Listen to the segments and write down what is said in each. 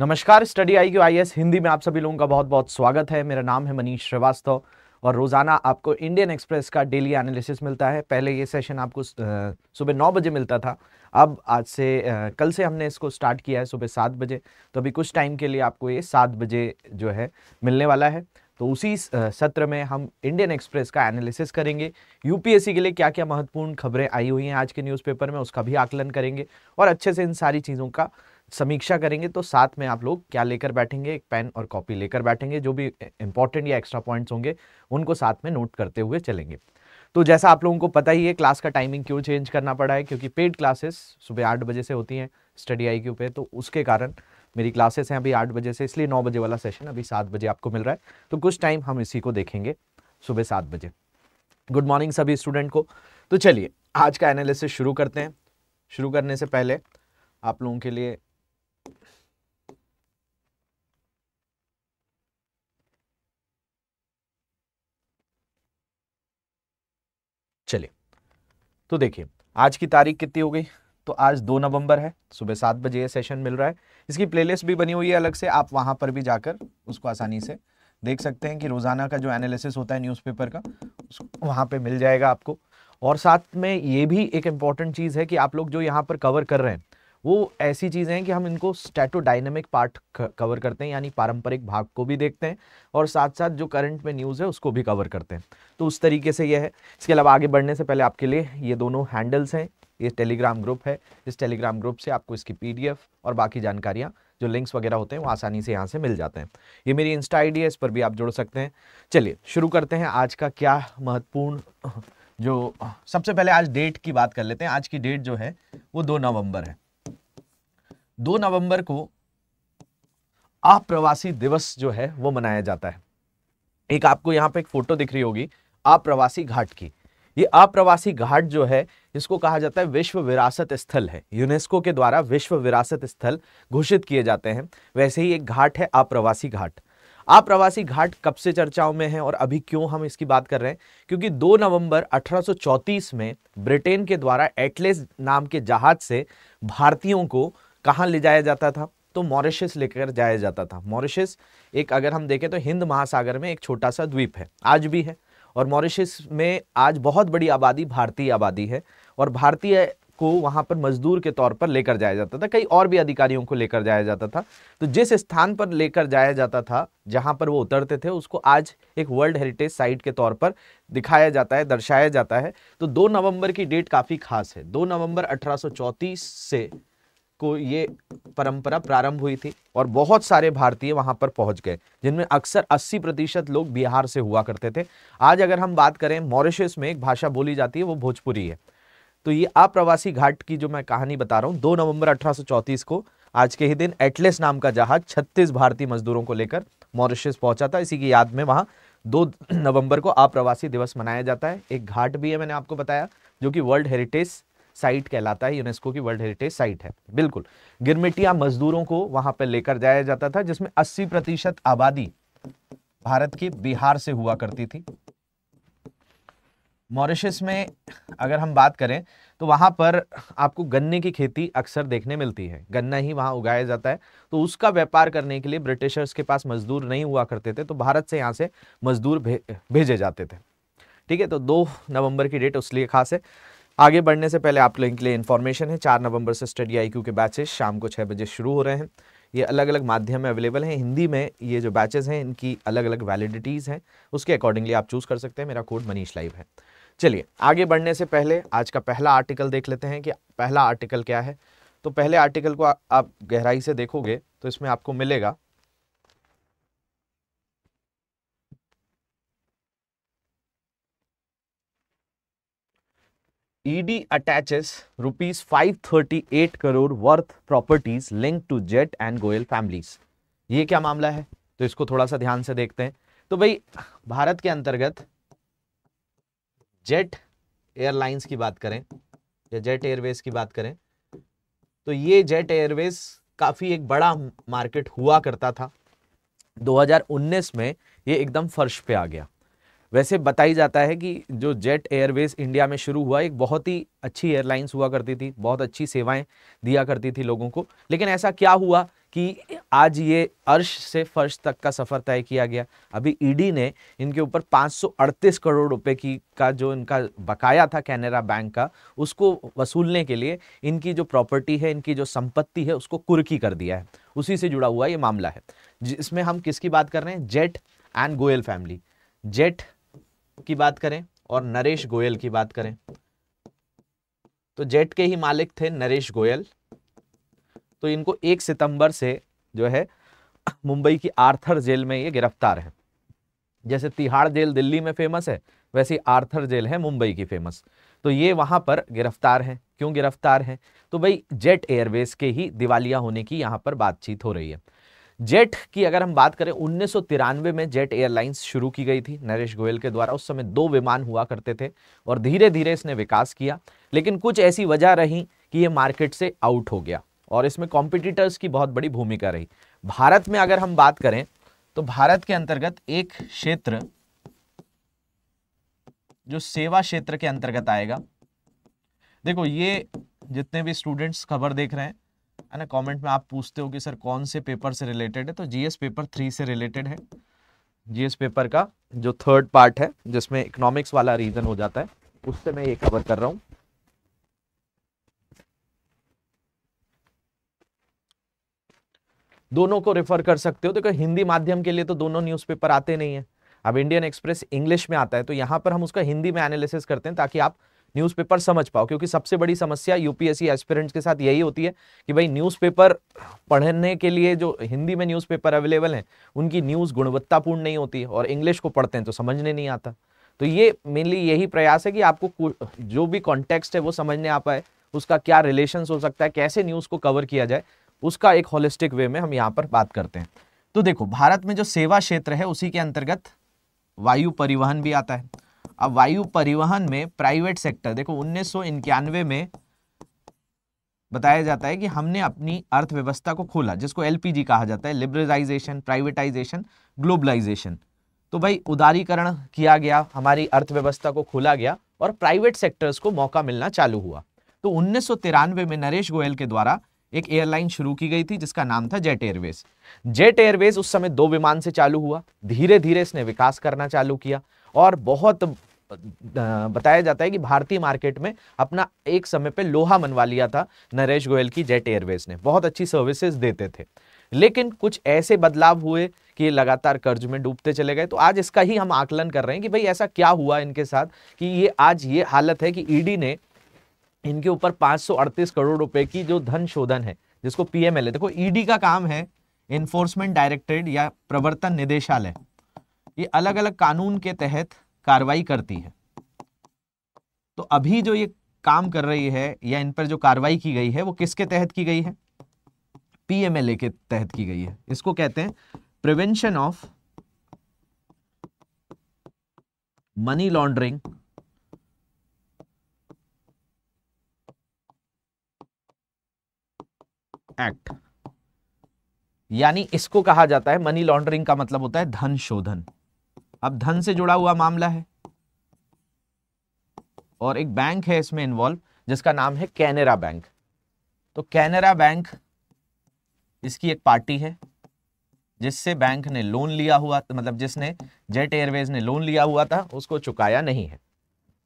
नमस्कार study I Q I S Hindi में आप सभी लोगों का बहुत बहुत स्वागत है मेरा नाम है मनीष श्रीवास्तव और रोज़ाना आपको इंडियन एक्सप्रेस का डेली एनालिसिस मिलता है पहले ये सेशन आपको सुबह नौ बजे मिलता था अब आज से कल से हमने इसको स्टार्ट किया है सुबह सात बजे तो अभी कुछ टाइम के लिए आपको ये सात बजे जो है मिलने वाला है तो उसी सत्र में हम इंडियन एक्सप्रेस का एनालिसिस करेंगे यूपीएससी के लिए क्या क्या महत्वपूर्ण खबरें आई हुई हैं आज के न्यूज़पेपर में उसका भी आकलन करेंगे और अच्छे से इन सारी चीज़ों का समीक्षा करेंगे तो साथ में आप लोग क्या लेकर बैठेंगे एक पेन और कॉपी लेकर बैठेंगे जो भी इंपॉर्टेंट या एक्स्ट्रा पॉइंट्स होंगे उनको साथ में नोट करते हुए चलेंगे तो जैसा आप लोगों को पता ही है क्लास का टाइमिंग क्यों चेंज करना पड़ा है क्योंकि पेड क्लासेस सुबह आठ बजे से होती हैं स्टडी आई पे तो उसके कारण मेरी क्लासेस हैं अभी आठ बजे से इसलिए नौ बजे वाला सेशन अभी सात बजे आपको मिल रहा है तो कुछ टाइम हम इसी को देखेंगे सुबह सात बजे गुड मॉर्निंग सभी स्टूडेंट को तो चलिए आज का एनालिसिस शुरू करते हैं शुरू करने से पहले आप लोगों के लिए चलिए तो देखिए आज की तारीख कितनी हो गई तो आज दो नवंबर है सुबह सात बजे ये सेशन मिल रहा है इसकी प्लेलिस्ट भी बनी हुई है अलग से आप वहाँ पर भी जाकर उसको आसानी से देख सकते हैं कि रोज़ाना का जो एनालिसिस होता है न्यूज़पेपर का वहाँ पे मिल जाएगा आपको और साथ में ये भी एक इम्पॉर्टेंट चीज़ है कि आप लोग जो यहाँ पर कवर कर रहे हैं वो ऐसी चीज़ें हैं कि हम इनको स्टैटोडाइनमिक पार्ट कवर करते हैं यानी पारंपरिक भाग को भी देखते हैं और साथ साथ जो करंट में न्यूज़ है उसको भी कवर करते हैं तो उस तरीके से यह है इसके अलावा आगे बढ़ने से पहले आपके लिए ये दोनों हैंडल्स हैं ये टेलीग्राम ग्रुप है इस टेलीग्राम ग्रुप से आपको इसकी पीडीएफ और बाकी जानकारियाँ जो लिंक्स वगैरह होते हैं वो आसानी से यहाँ से मिल जाते हैं ये मेरी इंस्टा आईडी है इस पर भी आप जुड़ सकते हैं चलिए शुरू करते हैं आज का क्या महत्वपूर्ण जो सबसे पहले आज डेट की बात कर लेते हैं आज की डेट जो है वो दो नवंबर है दो नवंबर को अप्रवासी दिवस जो है वो मनाया जाता है एक आपको यहाँ पे एक फोटो दिख रही होगी अप्रवासी घाट की ये अप्रवासी घाट जो है इसको कहा जाता है विश्व विरासत स्थल है यूनेस्को के द्वारा विश्व विरासत स्थल घोषित किए जाते हैं वैसे ही एक घाट है अप्रवासी घाट अप्रवासी घाट कब से चर्चाओं में है और अभी क्यों हम इसकी बात कर रहे हैं क्योंकि 2 नवंबर 1834 में ब्रिटेन के द्वारा एटलेस नाम के जहाज से भारतीयों को कहाँ ले जाया जाता था तो मॉरिशस लेकर जाया जाता था मॉरिशस एक अगर हम देखें तो हिंद महासागर में एक छोटा सा द्वीप है आज भी है और मॉरिशस में आज बहुत बड़ी आबादी भारतीय आबादी है और भारतीय को वहाँ पर मजदूर के तौर पर लेकर जाया जाता था कई और भी अधिकारियों को लेकर जाया जाता था तो जिस स्थान पर लेकर जाया जाता था जहाँ पर वो उतरते थे उसको आज एक वर्ल्ड हेरिटेज साइट के तौर पर दिखाया जाता है दर्शाया जाता है तो 2 नवंबर की डेट काफ़ी खास है 2 नवंबर अठारह से को ये परंपरा प्रारंभ हुई थी और बहुत सारे भारतीय वहां पर पहुंच गए जिनमें अक्सर 80 प्रतिशत लोग बिहार से हुआ करते थे आज अगर हम बात करें मॉरिशस में एक भाषा बोली जाती है वो भोजपुरी है तो ये अप्रवासी घाट की जो मैं कहानी बता रहा हूँ दो नवंबर अठारह को आज के ही दिन एटलेस नाम का जहाज छत्तीस भारतीय मजदूरों को लेकर मॉरिशस पहुंचा था इसी की याद में वहाँ दो नवंबर को अप्रवासी दिवस मनाया जाता है एक घाट भी है मैंने आपको बताया जो कि वर्ल्ड हेरिटेज साइट कहलाता है यूनेस्को की वर्ल्ड हेरिटेज साइट है बिल्कुल गिरमिटिया मजदूरों को वहां पर लेकर जाया जाता था जिसमें अस्सी प्रतिशत आबादी भारत की बिहार से हुआ करती थी मॉरिशस में अगर हम बात करें तो वहां पर आपको गन्ने की खेती अक्सर देखने मिलती है गन्ना ही वहां उगाया जाता है तो उसका व्यापार करने के लिए ब्रिटिशर्स के पास मजदूर नहीं हुआ करते थे तो भारत से यहाँ से मजदूर भे, भेजे जाते थे ठीक है तो दो नवंबर की डेट उसलिए खास है आगे बढ़ने से पहले आप लोगों के लिए इन्फॉर्मेशन है चार नवंबर से स्टडी आई के बैचेस शाम को छः बजे शुरू हो रहे हैं ये अलग अलग माध्यम में अवेलेबल हैं हिंदी में ये जो बैचेस हैं इनकी अलग अलग वैलिडिटीज़ हैं उसके अकॉर्डिंगली आप चूज़ कर सकते हैं मेरा कोड मनीष लाइव है चलिए आगे बढ़ने से पहले आज का पहला आर्टिकल देख लेते हैं कि पहला आर्टिकल क्या है तो पहले आर्टिकल को आ, आप गहराई से देखोगे तो इसमें आपको मिलेगा rupees five thirty eight crore worth properties link to Jet and Goyal families ये क्या मामला है तो इसको थोड़ा सा ध्यान से देखते हैं तो भाई भारत के अंतर्गत जेट एयरलाइंस की बात करें या जेट एयरवेज की बात करें तो ये जेट एयरवेज काफ़ी एक बड़ा मार्केट हुआ करता था 2019 में ये एकदम फर्श पे आ गया वैसे बताई जाता है कि जो जेट एयरवेज इंडिया में शुरू हुआ एक बहुत ही अच्छी एयरलाइंस हुआ करती थी बहुत अच्छी सेवाएं दिया करती थी लोगों को लेकिन ऐसा क्या हुआ कि आज ये अर्श से फर्श तक का सफ़र तय किया गया अभी ईडी e ने इनके ऊपर 538 करोड़ रुपए की का जो इनका बकाया था कैनरा बैंक का उसको वसूलने के लिए इनकी जो प्रॉपर्टी है इनकी जो संपत्ति है उसको कुर्की कर दिया है उसी से जुड़ा हुआ ये मामला है इसमें हम किसकी बात कर रहे हैं Jet and Goyal family Jet की बात करें और नरेश गोयल की बात करें तो जेट के ही मालिक थे नरेश गोयल तो इनको एक सितंबर से जो है मुंबई की आर्थर जेल में ये गिरफ्तार है जैसे तिहाड़ जेल दिल्ली में फेमस है वैसे आर्थर जेल है मुंबई की फेमस तो ये वहां पर गिरफ्तार हैं क्यों गिरफ्तार हैं तो भाई जेट एयरवेज के ही दिवालिया होने की यहाँ पर बातचीत हो रही है जेट की अगर हम बात करें उन्नीस में जेट एयरलाइंस शुरू की गई थी नरेश गोयल के द्वारा उस समय दो विमान हुआ करते थे और धीरे धीरे इसने विकास किया लेकिन कुछ ऐसी वजह रही कि ये मार्केट से आउट हो गया और इसमें कॉम्पिटिटर्स की बहुत बड़ी भूमिका रही भारत में अगर हम बात करें तो भारत के अंतर्गत एक क्षेत्र जो सेवा क्षेत्र के अंतर्गत आएगा देखो ये जितने भी स्टूडेंट्स खबर देख रहे हैं અને કમેન્ટ મે આપ પૂછતે હો કે સર કонસે પેપર સે રિલેટેડ હે તો जीएस પેપર 3 સે રિલેટેડ હે जीएस પેપર કા જો થર્ડ પાર્ટ હે جسમે ઇકોનોમિક્સ વાલા રીઝન હો જાતા હે ઉસસે મેં યે કવર કર રહા હું દોનો કો રેફર કર સકતે હો દેખો હિન્દી માધ્યમ કે લિયે તો દોનો ન્યૂઝપેપર आते નહીં હે अब इंडियन एक्सप्रेस इंग्लिश મેં aata હે તો યહા પર હમ uska હિન્દી મેં એનાલિસિસ કરતે હે તાકી આપ न्यूज़पेपर समझ पाओ क्योंकि सबसे बड़ी समस्या यूपीएससी एस्पिरेंट्स के साथ यही होती है कि भाई न्यूज़पेपर पढ़ने के लिए जो हिंदी में न्यूज़पेपर अवेलेबल हैं उनकी न्यूज़ गुणवत्तापूर्ण नहीं होती और इंग्लिश को पढ़ते हैं तो समझने नहीं आता तो ये मेनली यही प्रयास है कि आपको जो भी कॉन्टेक्स्ट है वो समझने आ पाए उसका क्या रिलेशन हो सकता है कैसे न्यूज़ को कवर किया जाए उसका एक होलिस्टिक वे में हम यहाँ पर बात करते हैं तो देखो भारत में जो सेवा क्षेत्र है उसी के अंतर्गत वायु परिवहन भी आता है अब वायु परिवहन में प्राइवेट सेक्टर देखो उन्नीस में बताया जाता है कि हमने अपनी अर्थव्यवस्था को खोला जिसको एलपीजी कहा जाता है लिबरलाइजेशन प्राइवेटाइजेशन ग्लोबलाइजेशन तो भाई उदारीकरण किया गया हमारी अर्थव्यवस्था को खोला गया और प्राइवेट सेक्टर्स को मौका मिलना चालू हुआ तो उन्नीस में नरेश गोयल के द्वारा एक एयरलाइन शुरू की गई थी जिसका नाम था जेट एयरवेज जेट एयरवेज उस समय दो विमान से चालू हुआ धीरे धीरे इसने विकास करना चालू किया और बहुत बताया जाता है कि भारतीय मार्केट में अपना एक समय पे लोहा मनवा लिया था नरेश गोयल की जेट एयरवेज ने बहुत अच्छी सर्विसेज देते थे लेकिन कुछ ऐसे बदलाव हुए कि ये लगातार कर्ज में डूबते चले गए तो आज इसका ही हम आकलन कर रहे हैं कि भाई ऐसा क्या हुआ इनके साथ कि ये आज ये हालत है कि ईडी ने इनके ऊपर 538 करोड़ रुपए की जो धन शोधन है जिसको पीएमएल देखो ईडी का काम है इन्फोर्समेंट डायरेक्टरेट या प्रवर्तन निदेशालय ये अलग अलग कानून के तहत कार्रवाई करती है तो अभी जो ये काम कर रही है या इन पर जो कार्रवाई की गई है वो किसके तहत की गई है पीएमएलए के तहत की गई है इसको कहते हैं prevention of money laundering act यानी इसको कहा जाता है मनी लॉन्ड्रिंग का मतलब होता है धन शोधन अब धन से जुड़ा हुआ मामला है और एक बैंक है इसमें इन्वॉल्व जिसका नाम है कैनरा बैंक तो कैनरा बैंक इसकी एक पार्टी है जिससे बैंक ने लोन लिया हुआ मतलब जिसने जेट एयरवेज ने लोन लिया हुआ था उसको चुकाया नहीं है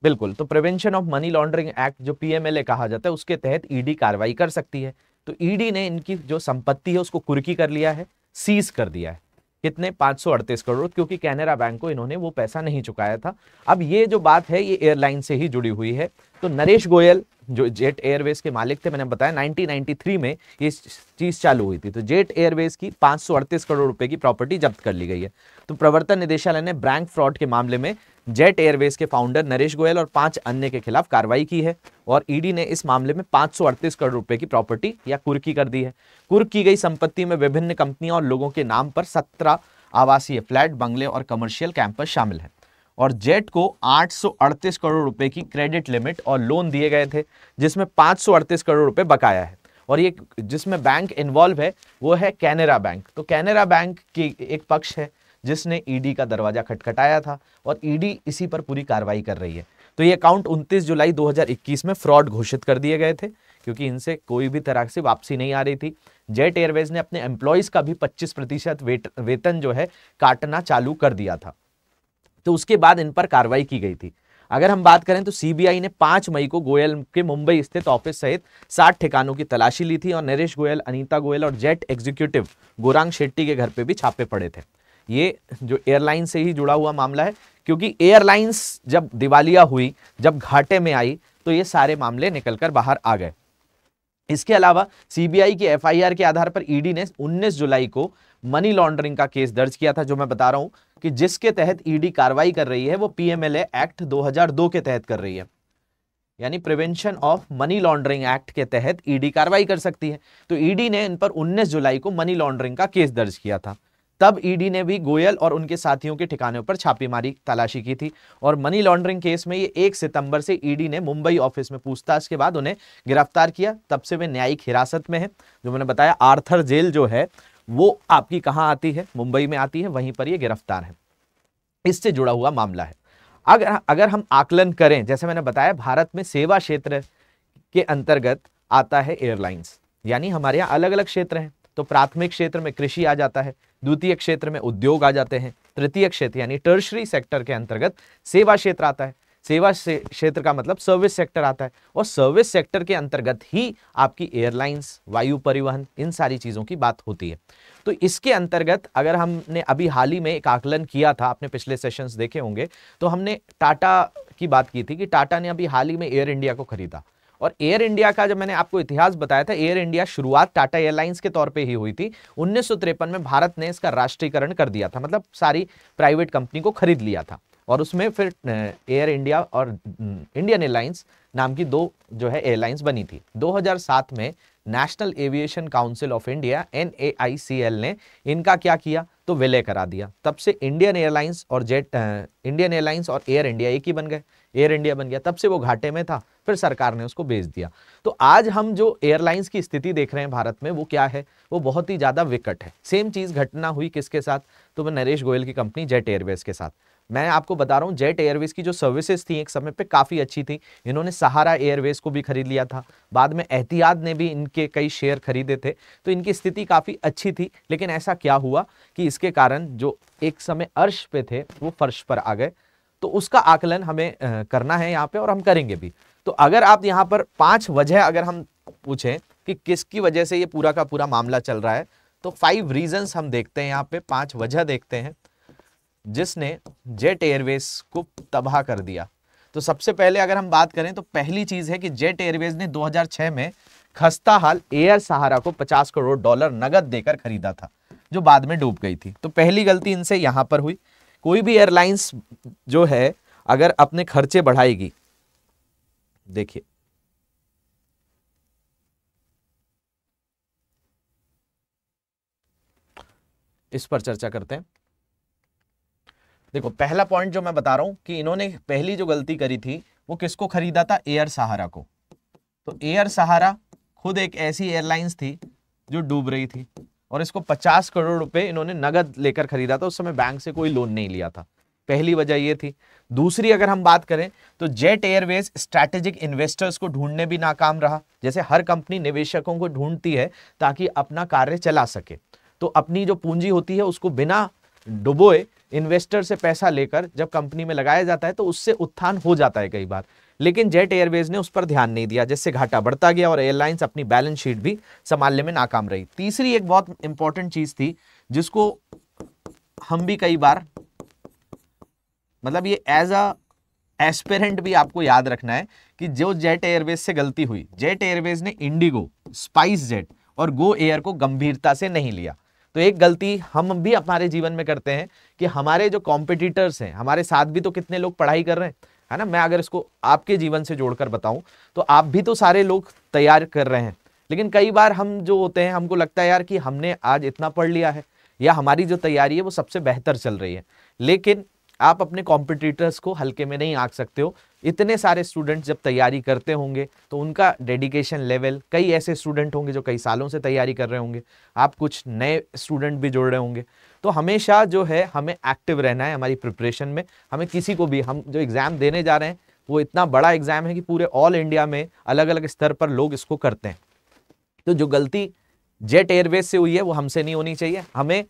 बिल्कुल तो prevention of money laundering act जो पीएमएलए कहा जाता है उसके तहत ईडी e कार्रवाई कर सकती है तो ईडी e ने इनकी जो संपत्ति है उसको कुर्की कर लिया है सीज कर दिया है कितने पाँच करोड़ क्योंकि कैनरा बैंक को इन्होंने वो पैसा नहीं चुकाया था अब ये जो बात है ये एयरलाइन से ही जुड़ी हुई है तो नरेश गोयल जो जेट एयरवेज के मालिक थे मैंने बताया 1993 में ये चीज़ चालू हुई थी तो जेट एयरवेज की पांच करोड़ रुपए की प्रॉपर्टी जब्त कर ली गई है तो प्रवर्तन निदेशालय ने बैंक फ्रॉड के मामले में जेट एयरवेज के फाउंडर नरेश गोयल और पांच अन्य के खिलाफ कार्रवाई की है और ईडी ने इस मामले में पांच करोड़ रुपए की प्रॉपर्टी या कुर्की कर दी है कुर्क की गई संपत्ति में विभिन्न कंपनियों और लोगों के नाम पर सत्रह आवासीय फ्लैट बंगले और कमर्शियल कैंपस शामिल है और जेट को 838 करोड़ रुपए की क्रेडिट लिमिट और लोन दिए गए थे जिसमें 538 करोड़ रुपए बकाया है और ये जिसमें बैंक इन्वॉल्व है वो है कैनरा बैंक तो कैनरा बैंक की एक पक्ष है जिसने ईडी e का दरवाज़ा खटखटाया था और ईडी e इसी पर पूरी कार्रवाई कर रही है तो ये अकाउंट 29 जुलाई 2021 में फ्रॉड घोषित कर दिए गए थे क्योंकि इनसे कोई भी तरह से वापसी नहीं आ रही थी जेट एयरवेज ने अपने एम्प्लॉयज का भी 25 प्रतिशत वेतन जो है काटना चालू कर दिया था तो उसके बाद इन पर कार्रवाई की गई थी अगर हम बात करें तो सीबीआई ने 5 मई को गोयल के मुंबई स्थित ऑफिस सहित सात ठिकानों की तलाशी ली थी और नरेश गोयल अनीता गोयल और जेट एग्जीक्यूटिव गोरांग शेट्टी के घर पे भी छापे पड़े थे ये जो एयरलाइन से ही जुड़ा हुआ मामला है क्योंकि एयरलाइंस जब दिवालिया हुई जब घाटे में आई तो ये सारे मामले निकलकर बाहर आ गए इसके अलावा सीबीआई की एफआईआर के आधार पर ईडी ने 19 जुलाई को मनी लॉन्ड्रिंग का केस दर्ज किया था जो मैं बता रहा हूं कि जिसके तहत ईडी कार्रवाई कर रही है वो पीएमएलए एक्ट 2002 के तहत कर रही है यानी prevention of money laundering act के तहत ईडी कार्रवाई कर सकती है तो ईडी ने इन पर उन्नीस जुलाई को मनी लॉन्ड्रिंग का केस दर्ज किया था तब ईडी e ने भी गोयल और उनके साथियों के ठिकानों पर छापेमारी तलाशी की थी और मनी लॉन्ड्रिंग केस में ये एक सितंबर से ईडी e ने मुंबई ऑफिस में पूछताछ के बाद उन्हें गिरफ्तार किया तब से वे न्यायिक हिरासत में है जो मैंने बताया आर्थर जेल जो है वो आपकी कहाँ आती है मुंबई में आती है वहीं पर ये गिरफ्तार है इससे जुड़ा हुआ मामला है अगर अगर हम आकलन करें जैसे मैंने बताया भारत में सेवा क्षेत्र के अंतर्गत आता है एयरलाइंस यानी हमारे यहाँ अलग अलग क्षेत्र हैं तो प्राथमिक क्षेत्र में कृषि आ जाता है द्वितीय क्षेत्र में उद्योग आ जाते हैं तृतीय क्षेत्र यानी टर्शरी सेक्टर के अंतर्गत सेवा क्षेत्र आता है सेवा क्षेत्र का मतलब सर्विस सेक्टर आता है और सर्विस सेक्टर के अंतर्गत ही आपकी एयरलाइंस वायु परिवहन इन सारी चीज़ों की बात होती है तो इसके अंतर्गत अगर हमने अभी हाल ही में एक आकलन किया था आपने पिछले सेशंस देखे होंगे तो हमने टाटा की बात की थी कि टाटा ने अभी हाल ही में एयर इंडिया को खरीदा और एयर इंडिया का जब मैंने आपको इतिहास बताया था एयर इंडिया शुरुआत टाटा एयरलाइंस के तौर पे ही हुई थी उन्नीस में भारत ने इसका राष्ट्रीयकरण कर दिया था मतलब सारी प्राइवेट कंपनी को खरीद लिया था और उसमें फिर एयर इंडिया और इंडियन एयरलाइंस नाम की दो जो है एयरलाइंस बनी थी 2007 में national aviation council of India N ने इनका क्या किया तो विलय करा दिया तब से इंडियन एयरलाइंस और जेट इंडियन एयरलाइंस और एयर इंडिया एक ही बन गए एयर इंडिया बन गया तब से वो घाटे में था फिर सरकार ने उसको बेच दिया तो आज हम जो एयरलाइंस की स्थिति देख रहे हैं भारत में वो क्या है वो बहुत ही ज़्यादा विकट है सेम चीज़ घटना हुई किसके साथ तो मैं नरेश गोयल की कंपनी जेट एयरवेज के साथ मैं आपको बता रहा हूँ जेट एयरवेज की जो सर्विसेज थी एक समय पे काफ़ी अच्छी थी इन्होंने सहारा एयरवेज को भी खरीद लिया था बाद में एहतियात ने भी इनके कई शेयर खरीदे थे तो इनकी स्थिति काफ़ी अच्छी थी लेकिन ऐसा क्या हुआ कि इसके कारण जो एक समय अर्श पे थे वो फर्श पर आ गए तो उसका आकलन हमें करना है यहाँ पे और हम करेंगे भी तो अगर आप यहाँ पर पांच वजह अगर हम पूछें कि किसकी वजह से ये पूरा का पूरा मामला चल रहा है तो फाइव रीजंस हम देखते हैं यहाँ पे पांच वजह देखते हैं जिसने जेट एयरवेज को तबाह कर दिया तो सबसे पहले अगर हम बात करें तो पहली चीज है कि जेट एयरवेज ने दो में खस्ता हाल एयर सहारा को 50 करोड़ डॉलर नगद देकर खरीदा था जो बाद में डूब गई थी तो पहली गलती इनसे यहां पर हुई कोई भी एयरलाइंस जो है अगर अपने खर्चे बढ़ाएगी देखिए इस पर चर्चा करते हैं देखो पहला पॉइंट जो मैं बता रहा हूं कि इन्होंने पहली जो गलती करी थी वो किसको खरीदा था एयर सहारा को तो एयर सहारा खुद एक ऐसी एयरलाइंस थी जो डूब रही थी और इसको 50 करोड़ रुपए इन्होंने नगद लेकर खरीदा था उस समय बैंक से कोई लोन नहीं लिया था पहली वजह ये थी दूसरी अगर हम बात करें तो जेट एयरवेज स्ट्रैटेजिक इन्वेस्टर्स को ढूंढने भी नाकाम रहा जैसे हर कंपनी निवेशकों को ढूंढती है ताकि अपना कार्य चला सके तो अपनी जो पूंजी होती है उसको बिना डुबोए इन्वेस्टर से पैसा लेकर जब कंपनी में लगाया जाता है तो उससे उत्थान हो जाता है कई बार लेकिन जेट एयरवेज ने उस पर ध्यान नहीं दिया जिससे घाटा बढ़ता गया और एयरलाइंस अपनी बैलेंस शीट भी संभालने में नाकाम रही तीसरी एक बहुत इंपॉर्टेंट चीज थी जिसको हम भी कई बार मतलब ये एज अ एस्पेरेंट भी आपको याद रखना है कि जो जेट एयरवेज से गलती हुई जेट एयरवेज ने इंडिगो स्पाइस जेट और गो एयर को गंभीरता से नहीं लिया तो एक गलती हम भी हमारे जीवन में करते हैं कि हमारे जो कॉम्पिटिटर्स हैं हमारे साथ भी तो कितने लोग पढ़ाई कर रहे हैं है ना मैं अगर इसको आपके जीवन से जोड़कर बताऊं तो आप भी तो सारे लोग तैयार कर रहे हैं लेकिन कई बार हम जो होते हैं हमको लगता है यार कि हमने आज इतना पढ़ लिया है या हमारी जो तैयारी है वो सबसे बेहतर चल रही है लेकिन आप अपने कॉम्पिटिटर्स को हल्के में नहीं आंक सकते हो इतने सारे स्टूडेंट जब तैयारी करते होंगे तो उनका डेडिकेशन लेवल कई ऐसे स्टूडेंट होंगे जो कई सालों से तैयारी कर रहे होंगे आप कुछ नए स्टूडेंट भी जोड़ रहे होंगे तो हमेशा जो है हमें एक्टिव रहना है हमारी प्रिपरेशन में हमें किसी को भी हम जो एग्ज़ाम देने जा रहे हैं वो इतना बड़ा एग्ज़ाम है कि पूरे ऑल इंडिया में अलग अलग स्तर पर लोग इसको करते हैं तो जो गलती जेट एयरवेज से हुई है वो हमसे नहीं होनी चाहिए हमें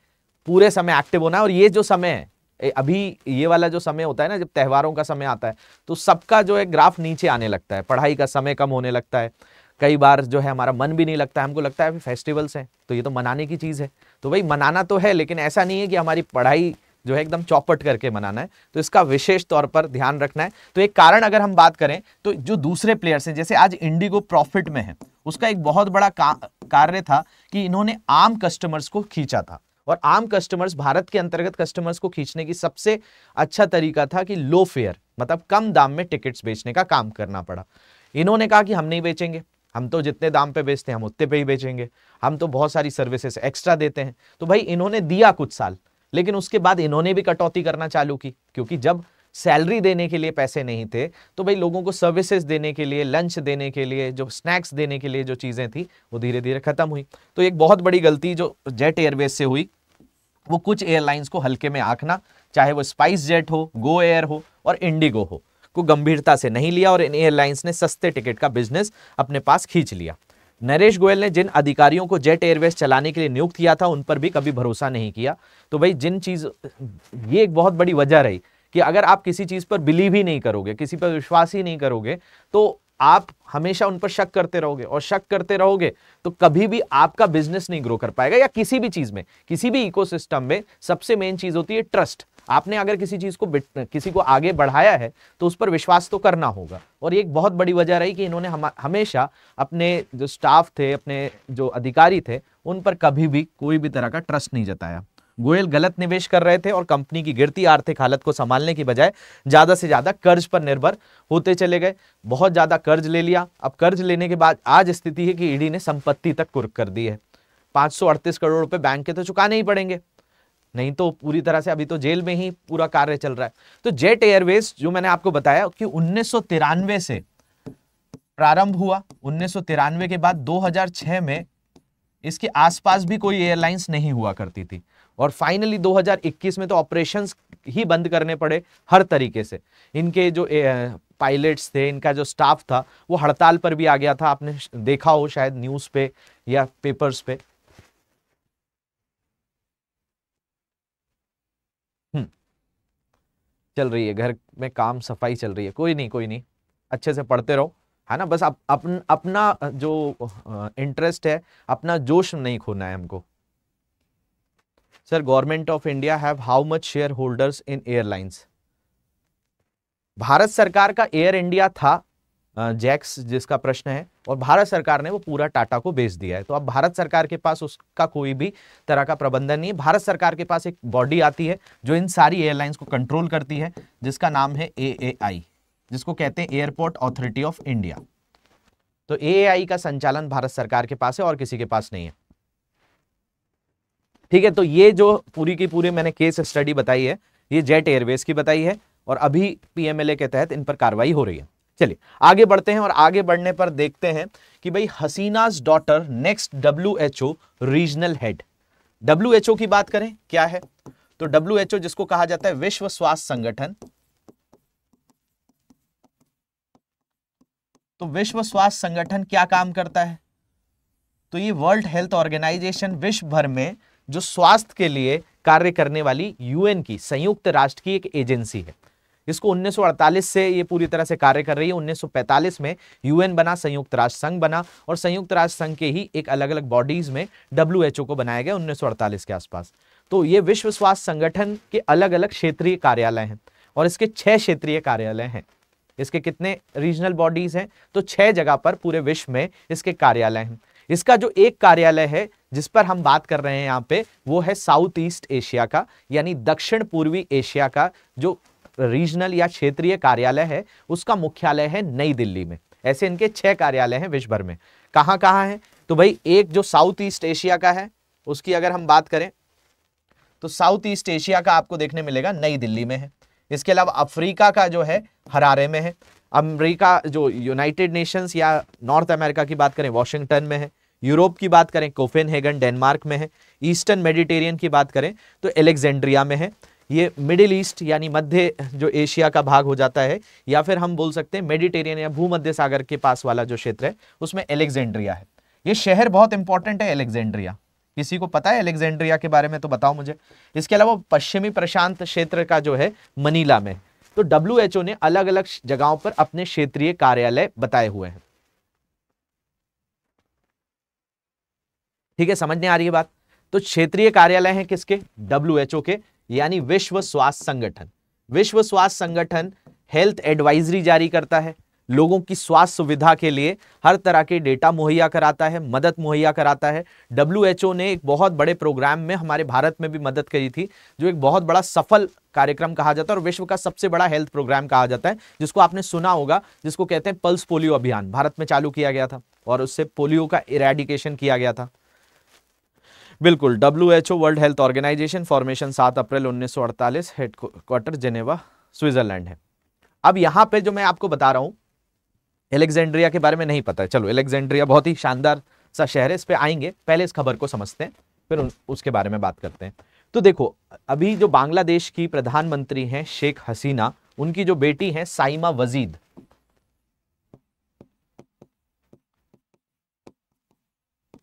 पूरे समय एक्टिव होना है और ये जो समय है अभी ये वाला जो समय होता है ना जब त्यौहारों का समय आता है तो सबका जो है ग्राफ नीचे आने लगता है पढ़ाई का समय कम होने लगता है कई बार जो है हमारा मन भी नहीं लगता है हमको लगता है फेस्टिवल्स हैं तो ये तो मनाने की चीज़ है तो भाई मनाना तो है लेकिन ऐसा नहीं है कि हमारी पढ़ाई जो है एकदम चौपट करके मनाना है तो इसका विशेष तौर पर ध्यान रखना है तो एक कारण अगर हम बात करें तो जो दूसरे प्लेयर्स हैं जैसे आज इंडिगो प्रॉफिट में है उसका एक बहुत बड़ा का, कार्य था कि इन्होंने आम कस्टमर्स को खींचा था और आम कस्टमर्स भारत के अंतर्गत कस्टमर्स को खींचने की सबसे अच्छा तरीका था कि लो फेयर मतलब कम दाम में टिकट्स बेचने का काम करना पड़ा इन्होंने कहा कि हम नहीं बेचेंगे हम तो जितने दाम पे बेचते हैं हम उतने पे ही बेचेंगे हम तो बहुत सारी सर्विसेज एक्स्ट्रा देते हैं तो भाई इन्होंने दिया कुछ साल लेकिन उसके बाद इन्होंने भी कटौती करना चालू की क्योंकि जब सैलरी देने के लिए पैसे नहीं थे तो भाई लोगों को सर्विसेज देने के लिए लंच देने के लिए जो स्नैक्स देने के लिए जो चीज़ें थी वो धीरे धीरे खत्म हुई तो एक बहुत बड़ी गलती जो जेट एयरवेज से हुई वो कुछ एयरलाइंस को हल्के में आंकना चाहे वो स्पाइस जेट हो गो एयर हो और इंडिगो हो को गंभीरता से नहीं लिया और इन एयरलाइंस ने सस्ते टिकट का बिजनेस अपने पास खींच लिया नरेश गोयल ने जिन अधिकारियों को जेट एयरवेज चलाने के लिए नियुक्त किया था उन पर भी कभी भरोसा नहीं किया तो भाई जिन चीज़ ये एक बहुत बड़ी वजह रही कि अगर आप किसी चीज़ पर बिलीव ही नहीं करोगे किसी पर विश्वास ही नहीं करोगे तो आप हमेशा उन पर शक करते रहोगे और शक करते रहोगे तो कभी भी आपका बिजनेस नहीं ग्रो कर पाएगा या किसी भी चीज़ में किसी भी इकोसिस्टम में सबसे मेन चीज़ होती है ट्रस्ट आपने अगर किसी चीज़ को किसी को आगे बढ़ाया है तो उस पर विश्वास तो करना होगा और एक बहुत बड़ी वजह रही कि इन्होंने हम हमेशा अपने जो स्टाफ थे अपने जो अधिकारी थे उन पर कभी भी कोई भी तरह का ट्रस्ट नहीं जताया गोयल गलत निवेश कर रहे थे और कंपनी की गिरती आर्थिक हालत को संभालने की बजाय ज़्यादा से ज़्यादा कर्ज पर निर्भर होते चले गए बहुत ज़्यादा कर्ज ले लिया अब कर्ज लेने के बाद आज स्थिति है कि ईडी ने संपत्ति तक कुर्क कर दी है पांच करोड़ रुपए बैंक के तो चुकाने ही पड़ेंगे नहीं तो पूरी तरह से अभी तो जेल में ही पूरा कार्य चल रहा है तो जेट एयरवेज जो मैंने आपको बताया कि उन्नीस से प्रारंभ हुआ उन्नीस के बाद 2006 में इसके आसपास भी कोई एयरलाइंस नहीं हुआ करती थी और फाइनली 2021 में तो ऑपरेशंस ही बंद करने पड़े हर तरीके से इनके जो पायलट्स थे इनका जो स्टाफ था वो हड़ताल पर भी आ गया था आपने देखा हो शायद न्यूज़ पे या पेपर्स पे हम्म। चल रही है घर में काम सफाई चल रही है कोई नहीं कोई नहीं अच्छे से पढ़ते रहो है ना बस अप, अपन अपना जो इंटरेस्ट है अपना जोश नहीं खोना है हमको government of India have how much share holders in airlines Bharat सरकार का एयर इंडिया था जैक्स जिसका प्रश्न है और भारत सरकार ने वो पूरा टाटा को बेच दिया है तो अब भारत सरकार के पास उसका कोई भी तरह का प्रबंधन नहीं है भारत सरकार के पास एक बॉडी आती है जो इन सारी एयरलाइंस को कंट्रोल करती है जिसका नाम है ए जिसको कहते हैं एयरपोर्ट अथॉरिटी ऑफ इंडिया तो ए का संचालन भारत सरकार के पास है और किसी के पास नहीं है ठीक है तो ये जो पूरी की पूरी मैंने केस स्टडी बताई है ये जेट एयरवेज की बताई है और अभी पीएमएलए के तहत इन पर कार्रवाई हो रही है चलिए आगे बढ़ते हैं और आगे बढ़ने पर देखते हैं कि भाई Hasina's daughter next W regional head W की बात करें क्या है तो डब्ल्यू जिसको कहा जाता है विश्व स्वास्थ्य संगठन तो विश्व स्वास्थ्य संगठन क्या काम करता है तो ये वर्ल्ड हेल्थ ऑर्गेनाइजेशन विश्व भर में जो स्वास्थ्य के लिए कार्य करने वाली यूएन की संयुक्त राष्ट्र की एक एजेंसी है इसको 1948 से ये पूरी तरह से कार्य कर रही है 1945 में यूएन बना संयुक्त राष्ट्र संघ बना और संयुक्त राष्ट्र संघ के ही एक अलग अलग बॉडीज में डब्ल्यू को बनाया गया उन्नीस के आसपास तो ये विश्व स्वास्थ्य संगठन के अलग अलग क्षेत्रीय कार्यालय हैं और इसके छह क्षेत्रीय कार्यालय हैं इसके कितने रीजनल बॉडीज हैं तो छह जगह पर पूरे विश्व में इसके कार्यालय हैं इसका जो एक कार्यालय है जिस पर हम बात कर रहे हैं यहाँ पे वो है साउथ ईस्ट एशिया का यानी दक्षिण पूर्वी एशिया का जो रीजनल या क्षेत्रीय कार्यालय है उसका मुख्यालय है नई दिल्ली में ऐसे इनके छह कार्यालय हैं विश्व भर में कहाँ कहाँ है तो भाई एक जो साउथ ईस्ट एशिया का है उसकी अगर हम बात करें तो साउथ ईस्ट एशिया का आपको देखने मिलेगा नई दिल्ली में है इसके अलावा अफ्रीका का जो है हरारे में है अमेरिका जो यूनाइटेड नेशंस या नॉर्थ अमेरिका की बात करें वॉशिंगटन में है यूरोप की बात करें कोफेन हेगन डेनमार्क में है ईस्टर्न मेडिटेरियन की बात करें तो एलेक्जेंड्रिया में है ये मिडिल ईस्ट यानी मध्य जो एशिया का भाग हो जाता है या फिर हम बोल सकते हैं मेडिटेरियन या भूमध्य सागर के पास वाला जो क्षेत्र है उसमें एलेक्जेंड्रिया है ये शहर बहुत इंपॉर्टेंट है एलेक्जेंड्रिया किसी को पता है एलेक्जेंड्रिया के बारे में तो बताओ मुझे इसके अलावा पश्चिमी प्रशांत क्षेत्र का जो है मनीला में तो डब्ल्यू ने अलग अलग जगहों पर अपने क्षेत्रीय कार्यालय बताए हुए हैं ठीक है समझने आ रही है बात तो क्षेत्रीय कार्यालय है किसके डब्ल्यू के यानी विश्व स्वास्थ्य संगठन विश्व स्वास्थ्य संगठन हेल्थ एडवाइजरी जारी करता है लोगों की स्वास्थ्य सुविधा के लिए हर तरह के डेटा मुहैया कराता है मदद मुहैया कराता है डब्ल्यू ने एक बहुत बड़े प्रोग्राम में हमारे भारत में भी मदद करी थी जो एक बहुत बड़ा सफल कार्यक्रम कहा जाता है और विश्व का सबसे बड़ा हेल्थ प्रोग्राम कहा जाता है जिसको आपने सुना होगा जिसको कहते हैं पल्स पोलियो अभियान भारत में चालू किया गया था और उससे पोलियो का इरेडिकेशन किया गया था बिल्कुल W H O world health organization formation सात अप्रैल उन्नीस सौ हेड हेडक्वार्टर जेनेवा स्विट्जरलैंड है अब यहाँ पे जो मैं आपको बता रहा हूँ एलेक्जेंड्रिया के बारे में नहीं पता है चलो एलेक्जेंड्रिया बहुत ही शानदार सा शहर है इस पर आएंगे पहले इस खबर को समझते हैं फिर उसके बारे में बात करते हैं तो देखो अभी जो बांग्लादेश की प्रधानमंत्री हैं शेख हसीना उनकी जो बेटी है साइमा वजीद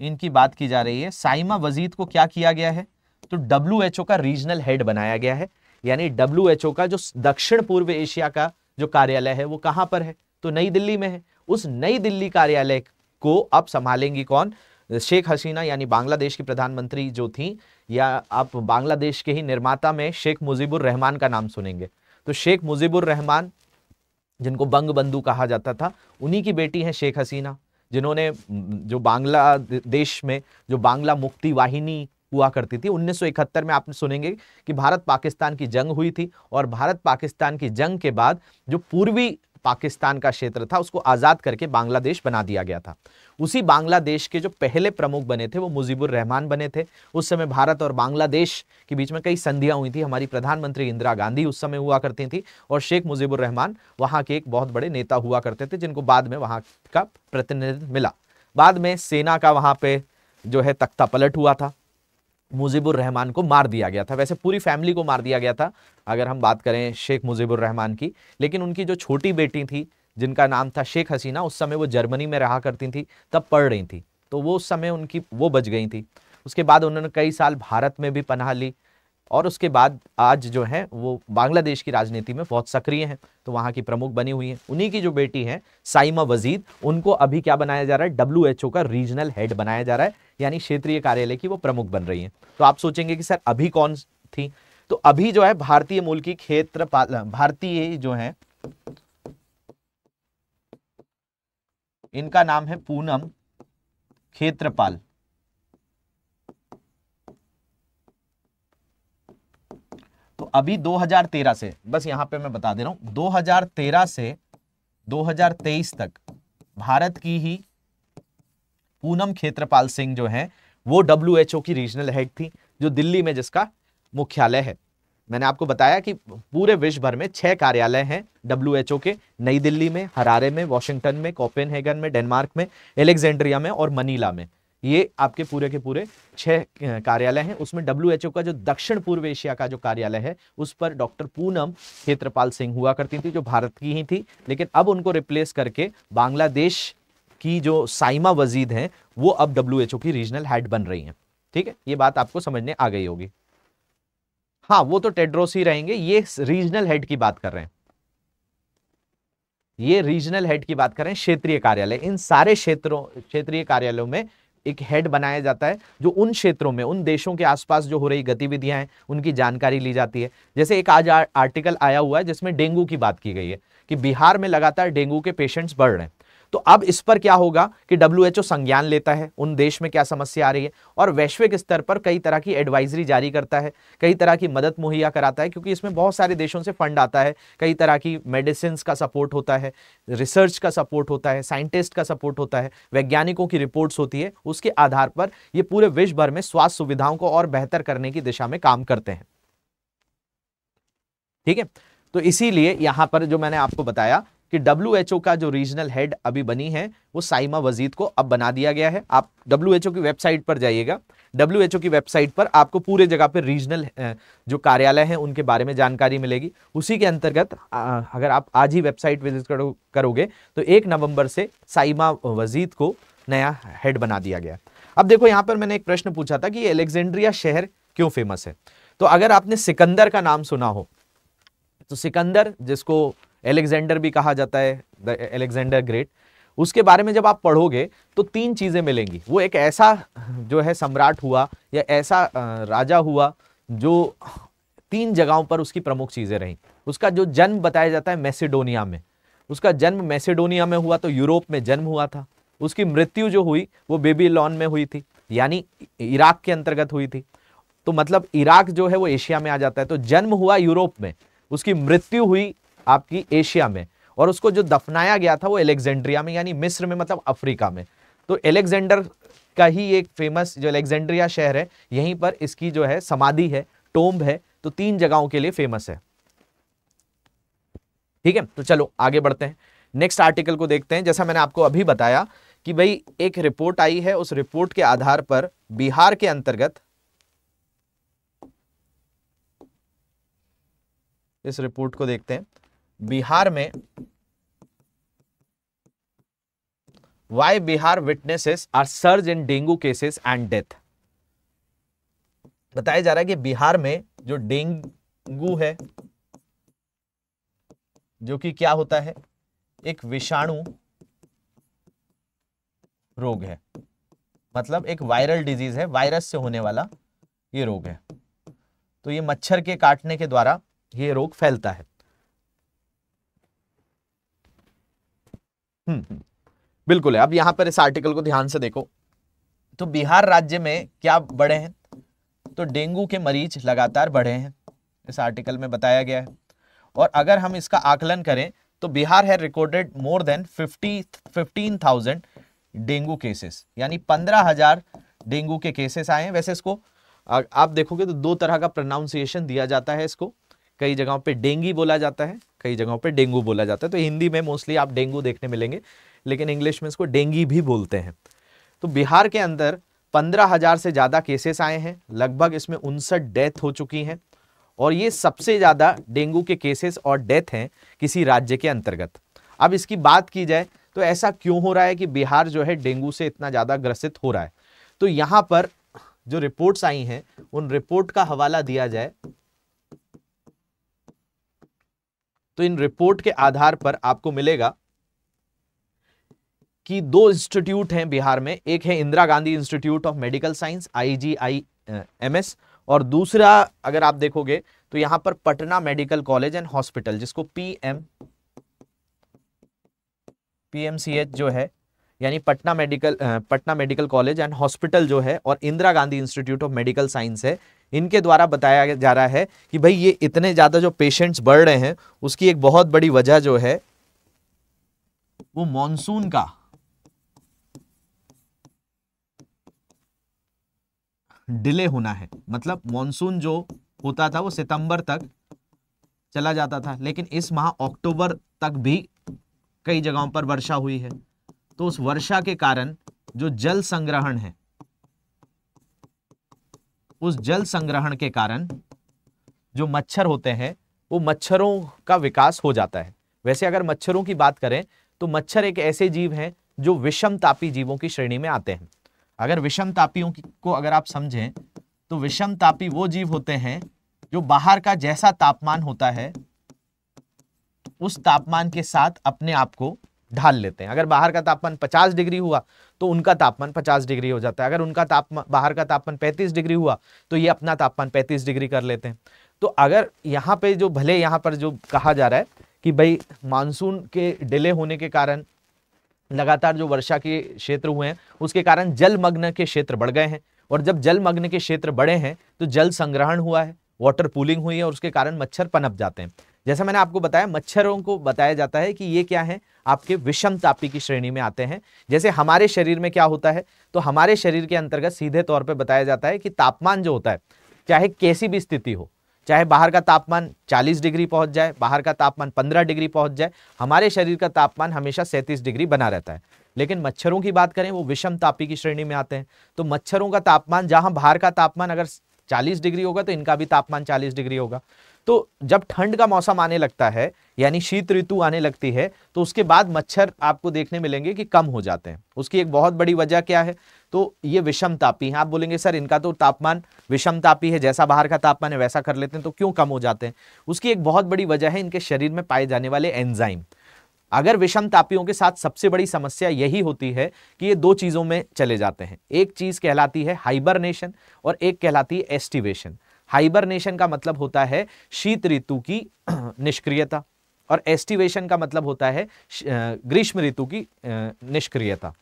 इनकी बात की जा रही है साइमा वजीद को क्या किया गया है तो डब्ल्यू का रीजनल हेड बनाया गया है यानी डब्ल्यू का जो दक्षिण पूर्व एशिया का जो कार्यालय है वो कहाँ पर है तो नई दिल्ली में है उस नई दिल्ली कार्यालय को अब संभालेंगी कौन शेख हसीना यानी बांग्लादेश की प्रधानमंत्री जो थी या आप बांग्लादेश के ही निर्माता में शेख मुजीबुर रहमान का नाम सुनेंगे तो शेख मुजीबुर रहमान जिनको बंग बंधु कहा जाता था उन्हीं की बेटी है शेख हसीना जिन्होंने जो बांग्ला देश में जो बांग्ला मुक्ति वाहिनी हुआ करती थी 1971 में आप सुनेंगे कि भारत पाकिस्तान की जंग हुई थी और भारत पाकिस्तान की जंग के बाद जो पूर्वी पाकिस्तान का क्षेत्र था उसको आज़ाद करके बांग्लादेश बना दिया गया था उसी बांग्लादेश के जो पहले प्रमुख बने थे वो मुजीबुर रहमान बने थे उस समय भारत और बांग्लादेश के बीच में कई संधियां हुई थी हमारी प्रधानमंत्री इंदिरा गांधी उस समय हुआ करती थी और शेख मुजीबुर रहमान वहाँ के एक बहुत बड़े नेता हुआ करते थे जिनको बाद में वहाँ का प्रतिनिधित्व मिला बाद में सेना का वहाँ पर जो है तख्ता पलट हुआ था मुजीबुर रहमान को मार दिया गया था वैसे पूरी फैमिली को मार दिया गया था अगर हम बात करें शेख मुजीबुर रहमान की लेकिन उनकी जो छोटी बेटी थी जिनका नाम था शेख हसीना उस समय वो जर्मनी में रहा करती थी तब पढ़ रही थी तो वो उस समय उनकी वो बच गई थी उसके बाद उन्होंने कई साल भारत में भी पनाह ली और उसके बाद आज जो है वो बांग्लादेश की राजनीति में बहुत सक्रिय हैं तो वहाँ की प्रमुख बनी हुई हैं उन्हीं की जो बेटी हैं साइमा वजीद उनको अभी क्या बनाया जा रहा है डब्ल्यू का रीजनल हेड बनाया जा रहा है यानी क्षेत्रीय कार्यालय की वो प्रमुख बन रही हैं तो आप सोचेंगे कि सर अभी कौन थी तो अभी जो है भारतीय मूल की क्षेत्र भारतीय जो है इनका नाम है पूनम क्षेत्रपाल अभी 2013 से बस यहां पे मैं बता दे रहा हूं 2013 से 2023 तक भारत की ही पूनम खेत्रपाल सिंह जो है वो डब्ल्यू की रीजनल हेड थी जो दिल्ली में जिसका मुख्यालय है मैंने आपको बताया कि पूरे विश्व भर में छह कार्यालय हैं डब्ल्यू के नई दिल्ली में हरारे में वॉशिंगटन में कोपेनहेगन में डेनमार्क में एलेक्जेंड्रिया में और मनीला में ये आपके पूरे के पूरे छह कार्यालय हैं उसमें डब्ल्यू का जो दक्षिण पूर्व एशिया का जो कार्यालय है उस पर डॉक्टर पूनम क्षेत्रपाल सिंह हुआ करती थी जो भारत की ही थी लेकिन अब उनको रिप्लेस करके बांग्लादेश की जो साइमा वजीद हैं वो अब डब्ल्यू की रीजनल हेड बन रही हैं ठीक है ये बात आपको समझने आ गई होगी हाँ वो तो टेड्रोस ही रहेंगे ये रीजनल हेड की बात कर रहे हैं ये रीजनल हेड की बात कर रहे हैं क्षेत्रीय कार्यालय इन सारे क्षेत्रों क्षेत्रीय कार्यालयों में एक हेड बनाया जाता है जो उन क्षेत्रों में उन देशों के आसपास जो हो रही गतिविधियां हैं उनकी जानकारी ली जाती है जैसे एक आज आर्टिकल आया हुआ है जिसमें डेंगू की बात की गई है कि बिहार में लगातार डेंगू के पेशेंट्स बढ़ रहे हैं तो अब इस पर क्या होगा कि डब्ल्यू संज्ञान लेता है उन देश में क्या समस्या आ रही है और वैश्विक स्तर पर कई तरह की एडवाइजरी जारी करता है कई तरह की मदद मुहैया कराता है क्योंकि इसमें बहुत सारे देशों से फंड आता है कई तरह की मेडिसिन का सपोर्ट होता है रिसर्च का सपोर्ट होता है साइंटिस्ट का सपोर्ट होता है वैज्ञानिकों की रिपोर्ट्स होती है उसके आधार पर ये पूरे विश्व भर में स्वास्थ्य सुविधाओं को और बेहतर करने की दिशा में काम करते हैं ठीक है तो इसीलिए यहां पर जो मैंने आपको बताया कि डब्ल्यू का जो रीजनल हेड अभी बनी है वो साइमा वजीद को अब बना दिया गया है आप डब्ल्यू की वेबसाइट पर जाइएगा डब्ल्यू की वेबसाइट पर आपको पूरे जगह पर रीजनल जो कार्यालय हैं उनके बारे में जानकारी मिलेगी उसी के अंतर्गत अगर आप आज ही वेबसाइट विजिट करो करोगे तो एक नवंबर से साइमा वजीद को नया हेड बना दिया गया अब देखो यहाँ पर मैंने एक प्रश्न पूछा था कि एलेक्जेंड्रिया शहर क्यों फेमस है तो अगर आपने सिकंदर का नाम सुना हो तो सिकंदर जिसको एलेक्जेंडर भी कहा जाता है द एलेक्जेंडर ग्रेट उसके बारे में जब आप पढ़ोगे तो तीन चीज़ें मिलेंगी वो एक ऐसा जो है सम्राट हुआ या ऐसा राजा हुआ जो तीन जगहों पर उसकी प्रमुख चीज़ें रहीं उसका जो जन्म बताया जाता है मैसेडोनिया में उसका जन्म मैसेडोनिया में हुआ तो यूरोप में जन्म हुआ था उसकी मृत्यु जो हुई वो बेबी में हुई थी यानी इराक के अंतर्गत हुई थी तो मतलब इराक जो है वो एशिया में आ जाता है तो जन्म हुआ यूरोप में उसकी मृत्यु हुई आपकी एशिया में और उसको जो दफनाया गया था वो एलेक्जेंड्रिया में यानी मिस्र में मतलब अफ्रीका में तो एलेक्जेंडर का ही एक फेमस जो एलेक्जेंड्रिया शहर है यहीं पर इसकी जो है समाधि है टोम्ब है तो तीन जगहों के लिए फेमस है ठीक है तो चलो आगे बढ़ते हैं नेक्स्ट आर्टिकल को देखते हैं जैसा मैंने आपको अभी बताया कि भाई एक रिपोर्ट आई है उस रिपोर्ट के आधार पर बिहार के अंतर्गत इस रिपोर्ट को देखते हैं बिहार में why Bihar witnesses are surge in dengue cases and death बताया जा रहा है कि बिहार में जो डेंगू है जो कि क्या होता है एक विषाणु रोग है मतलब एक वायरल डिजीज है वायरस से होने वाला ये रोग है तो ये मच्छर के काटने के द्वारा ये रोग फैलता है हम्म, हम्म। बिल्कुल है अब यहाँ पर इस आर्टिकल को ध्यान से देखो तो बिहार राज्य में क्या बढ़े हैं तो डेंगू के मरीज लगातार बढ़े हैं इस आर्टिकल में बताया गया है और अगर हम इसका आकलन करें तो बिहार है recorded more than fifty fifteen thousand dengue cases यानी पंद्रह हजार डेंगू के केसेस आए हैं वैसे इसको आप देखोगे तो दो तरह का प्रोनाउंसिएशन दिया जाता है इसको कई जगहों पे डेंगी बोला जाता है कई जगहों पर डेंगू बोला जाता है तो हिंदी में मोस्टली आप डेंगू देखने मिलेंगे लेकिन इंग्लिश में इसको डेंगी भी बोलते हैं तो बिहार के अंदर पंद्रह हज़ार से ज़्यादा केसेस आए हैं लगभग इसमें उनसठ डेथ हो चुकी हैं और ये सबसे ज़्यादा डेंगू के केसेस और डेथ हैं किसी राज्य के अंतर्गत अब इसकी बात की जाए तो ऐसा क्यों हो रहा है कि बिहार जो है डेंगू से इतना ज़्यादा ग्रसित हो रहा है तो यहाँ पर जो रिपोर्ट्स आई हैं उन रिपोर्ट का हवाला दिया जाए तो इन रिपोर्ट के आधार पर आपको मिलेगा कि दो इंस्टीट्यूट हैं बिहार में एक है Indira Gandhi institute of medical science I MS और दूसरा अगर आप देखोगे तो यहां पर Patna medical college and hospital जिसको पीएम पीएमसीएच जो है यानी Patna medical Patna medical college and hospital जो है और Indira Gandhi institute of medical science है इनके द्वारा बताया जा रहा है कि भाई ये इतने ज़्यादा जो पेशेंट्स बढ़ रहे हैं उसकी एक बहुत बड़ी वजह जो है वो मॉनसून का डिले होना है मतलब मॉनसून जो होता था वो सितंबर तक चला जाता था लेकिन इस माह अक्टूबर तक भी कई जगहों पर वर्षा हुई है तो उस वर्षा के कारण जो जल संग्रहण है उस जल संग्रहण के कारण जो मच्छर होते हैं वो मच्छरों का विकास हो जाता है वैसे अगर मच्छरों की बात करें तो मच्छर एक ऐसे जीव हैं जो विषम तापी जीवों की श्रेणी में आते हैं अगर विषम तापियों को अगर आप समझें तो विषम तापी वो जीव होते हैं जो बाहर का जैसा तापमान होता है उस तापमान के साथ अपने आप को ढाल लेते हैं अगर बाहर का तापमान 50 डिग्री हुआ तो उनका तापमान 50 डिग्री हो जाता है अगर उनका तापमान बाहर का तापमान 35 डिग्री हुआ तो ये अपना तापमान 35 डिग्री कर लेते हैं तो अगर यहाँ पे जो भले यहाँ पर जो कहा जा रहा है कि भाई मानसून के डिले होने के कारण लगातार जो वर्षा के क्षेत्र हुए हैं उसके कारण जलमग्न के क्षेत्र बढ़ गए हैं और जब जलमग्न के क्षेत्र बढ़े हैं तो जल संग्रहण हुआ है वाटर पूलिंग हुई है और उसके कारण मच्छर पनप जाते हैं जैसे मैंने आपको बताया मच्छरों को बताया जाता है कि ये क्या है आपके विषम तापी की श्रेणी में आते हैं जैसे हमारे शरीर में क्या होता है तो हमारे शरीर के अंतर्गत सीधे तौर पर बताया जाता है कि तापमान जो होता है चाहे कैसी भी स्थिति हो चाहे बाहर का तापमान 40 डिग्री पहुंच जाए बाहर का तापमान 15 डिग्री पहुंच जाए हमारे शरीर का तापमान हमेशा 37 डिग्री बना रहता है लेकिन मच्छरों की बात करें वो विषम तापी की श्रेणी में आते हैं तो मच्छरों का तापमान जहां बाहर का तापमान अगर 40 डिग्री होगा तो इनका भी तापमान 40 डिग्री होगा तो जब ठंड का मौसम आने लगता है यानी शीत ऋतु आने लगती है तो उसके बाद मच्छर आपको देखने मिलेंगे कि कम हो जाते हैं उसकी एक बहुत बड़ी वजह क्या है तो ये विषम तापी हैं आप बोलेंगे सर इनका तो तापमान विषम तापी है जैसा बाहर का तापमान है वैसा कर लेते हैं तो क्यों कम हो जाते हैं उसकी एक बहुत बड़ी वजह है इनके शरीर में पाए जाने वाले एंजाइम अगर विषम तापियों के साथ सबसे बड़ी समस्या यही होती है कि ये दो चीज़ों में चले जाते हैं एक चीज़ कहलाती है हाइबरनेशन और एक कहलाती है एस्टिवेशन हाइबरनेशन का मतलब होता है शीत ऋतु की निष्क्रियता और एस्टिवेशन का मतलब होता है ग्रीष्म ऋतु की निष्क्रियता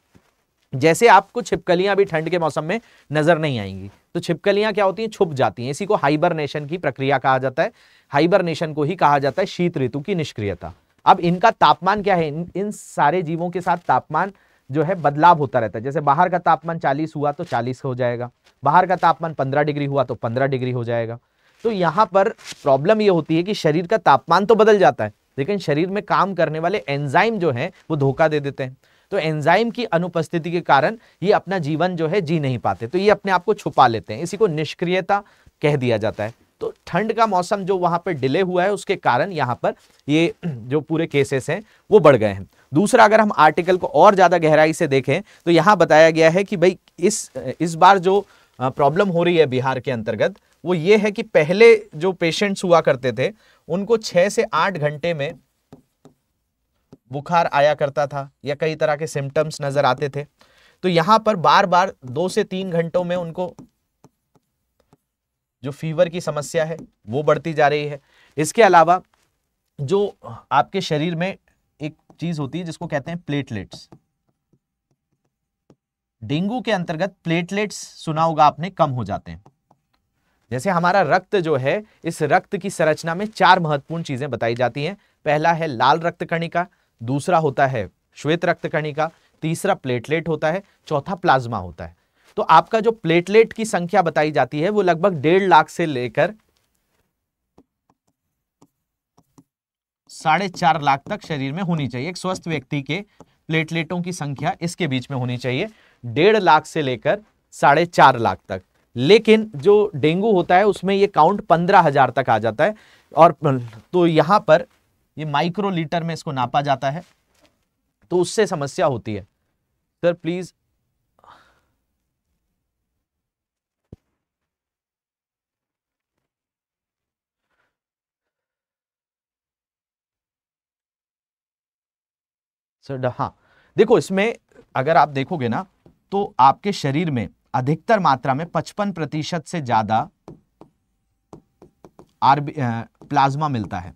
जैसे आपको छिपकलियां भी ठंड के मौसम में नजर नहीं आएंगी तो छिपकलियां क्या होती हैं छुप जाती हैं इसी को हाइबरनेशन की प्रक्रिया कहा जाता है हाइबरनेशन को ही कहा जाता है शीत ऋतु की निष्क्रियता अब इनका तापमान क्या है इन, इन सारे जीवों के साथ तापमान जो है बदलाव होता रहता है जैसे बाहर का तापमान 40 हुआ तो 40 हो जाएगा बाहर का तापमान 15 डिग्री हुआ तो 15 डिग्री हो जाएगा तो यहाँ पर प्रॉब्लम ये होती है कि शरीर का तापमान तो बदल जाता है लेकिन शरीर में काम करने वाले एंजाइम जो है वो धोखा दे देते हैं तो एंजाइम की अनुपस्थिति के कारण ये अपना जीवन जो है जी नहीं पाते तो ये अपने आप को छुपा लेते हैं इसी को निष्क्रियता कह दिया जाता है तो ठंड का मौसम जो वहां पर डिले हुआ है उसके कारण यहाँ पर ये जो पूरे केसेस हैं वो बढ़ गए हैं दूसरा अगर हम आर्टिकल को और ज़्यादा गहराई से देखें तो यहां बताया गया है कि भाई इस इस बार जो प्रॉब्लम हो रही है बिहार के अंतर्गत वो ये है कि पहले जो पेशेंट्स हुआ करते थे उनको छह से आठ घंटे में बुखार आया करता था या कई तरह के सिम्टम्स नज़र आते थे तो यहां पर बार बार दो से तीन घंटों में उनको जो फीवर की समस्या है वो बढ़ती जा रही है इसके अलावा जो आपके शरीर में चीज होती है जिसको कहते हैं प्लेटलेट्स डेंगू के अंतर्गत प्लेटलेट्स सुना होगा आपने कम हो जाते हैं जैसे हमारा रक्त जो है इस रक्त की संरचना में चार महत्वपूर्ण चीजें बताई जाती हैं पहला है लाल रक्त कणिका दूसरा होता है श्वेत रक्त कणिका तीसरा प्लेटलेट होता है चौथा प्लाज्मा होता है तो आपका जो प्लेटलेट की संख्या बताई जाती है वो लगभग डेढ़ लाख से लेकर साढ़े चार लाख तक शरीर में होनी चाहिए एक स्वस्थ व्यक्ति के प्लेटलेटों की संख्या इसके बीच में होनी चाहिए डेढ़ लाख से लेकर साढ़े चार लाख तक लेकिन जो डेंगू होता है उसमें ये काउंट पंद्रह हजार तक आ जाता है और तो यहाँ पर ये माइक्रोलीटर में इसको नापा जाता है तो उससे समस्या होती है सर प्लीज़ सर हाँ देखो इसमें अगर आप देखोगे ना तो आपके शरीर में अधिकतर मात्रा में पचपन प्रतिशत से ज्यादा आरबी प्लाज्मा मिलता है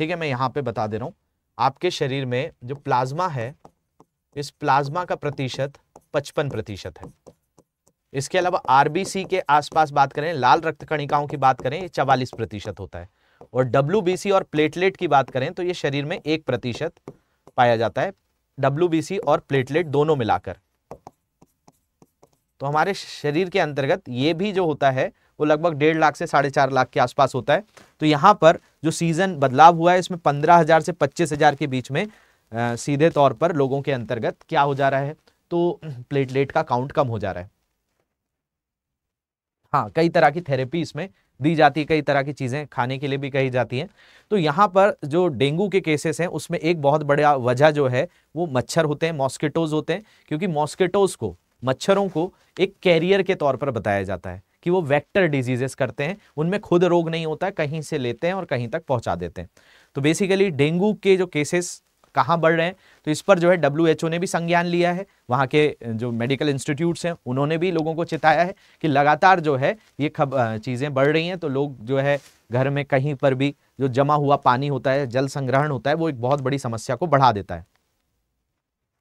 ठीक है मैं यहां पे बता दे रहा हूं आपके शरीर में जो प्लाज्मा है इस प्लाज्मा का प्रतिशत पचपन प्रतिशत है इसके अलावा आरबीसी के आसपास बात करें लाल रक्त कणिकाओं की बात करें ये चवालीस प्रतिशत होता है और डब्ल्यू और प्लेटलेट की बात करें तो ये शरीर में एक प्रतिशत पाया जाता है डब्ल्यू और प्लेटलेट दोनों मिलाकर तो हमारे शरीर के अंतर्गत ये भी जो होता है वो लगभग डेढ़ लाख से साढ़े चार लाख के आसपास होता है तो यहाँ पर जो सीज़न बदलाव हुआ है इसमें पंद्रह हज़ार से पच्चीस हज़ार के बीच में सीधे तौर पर लोगों के अंतर्गत क्या हो जा रहा है तो प्लेटलेट का काउंट कम हो जा रहा है हाँ कई तरह की थेरेपी इसमें दी जाती है कई तरह की चीज़ें खाने के लिए भी कही जाती हैं तो यहाँ पर जो डेंगू के केसेस हैं उसमें एक बहुत बड़ा वजह जो है वो मच्छर होते हैं मॉस्किटोज होते हैं क्योंकि मॉस्किटोज को मच्छरों को एक कैरियर के तौर पर बताया जाता है कि वो वेक्टर डिजीजेस करते हैं उनमें खुद रोग नहीं होता कहीं से लेते हैं और कहीं तक पहुंचा देते हैं तो बेसिकली डेंगू के जो केसेस कहाँ बढ़ रहे हैं तो इस पर जो है डब्ल्यू ने भी संज्ञान लिया है वहाँ के जो मेडिकल इंस्टीट्यूट्स हैं उन्होंने भी लोगों को चिताया है कि लगातार जो है ये खब चीज़ें बढ़ रही हैं तो लोग जो है घर में कहीं पर भी जो जमा हुआ पानी होता है जल संग्रहण होता है वो एक बहुत बड़ी समस्या को बढ़ा देता है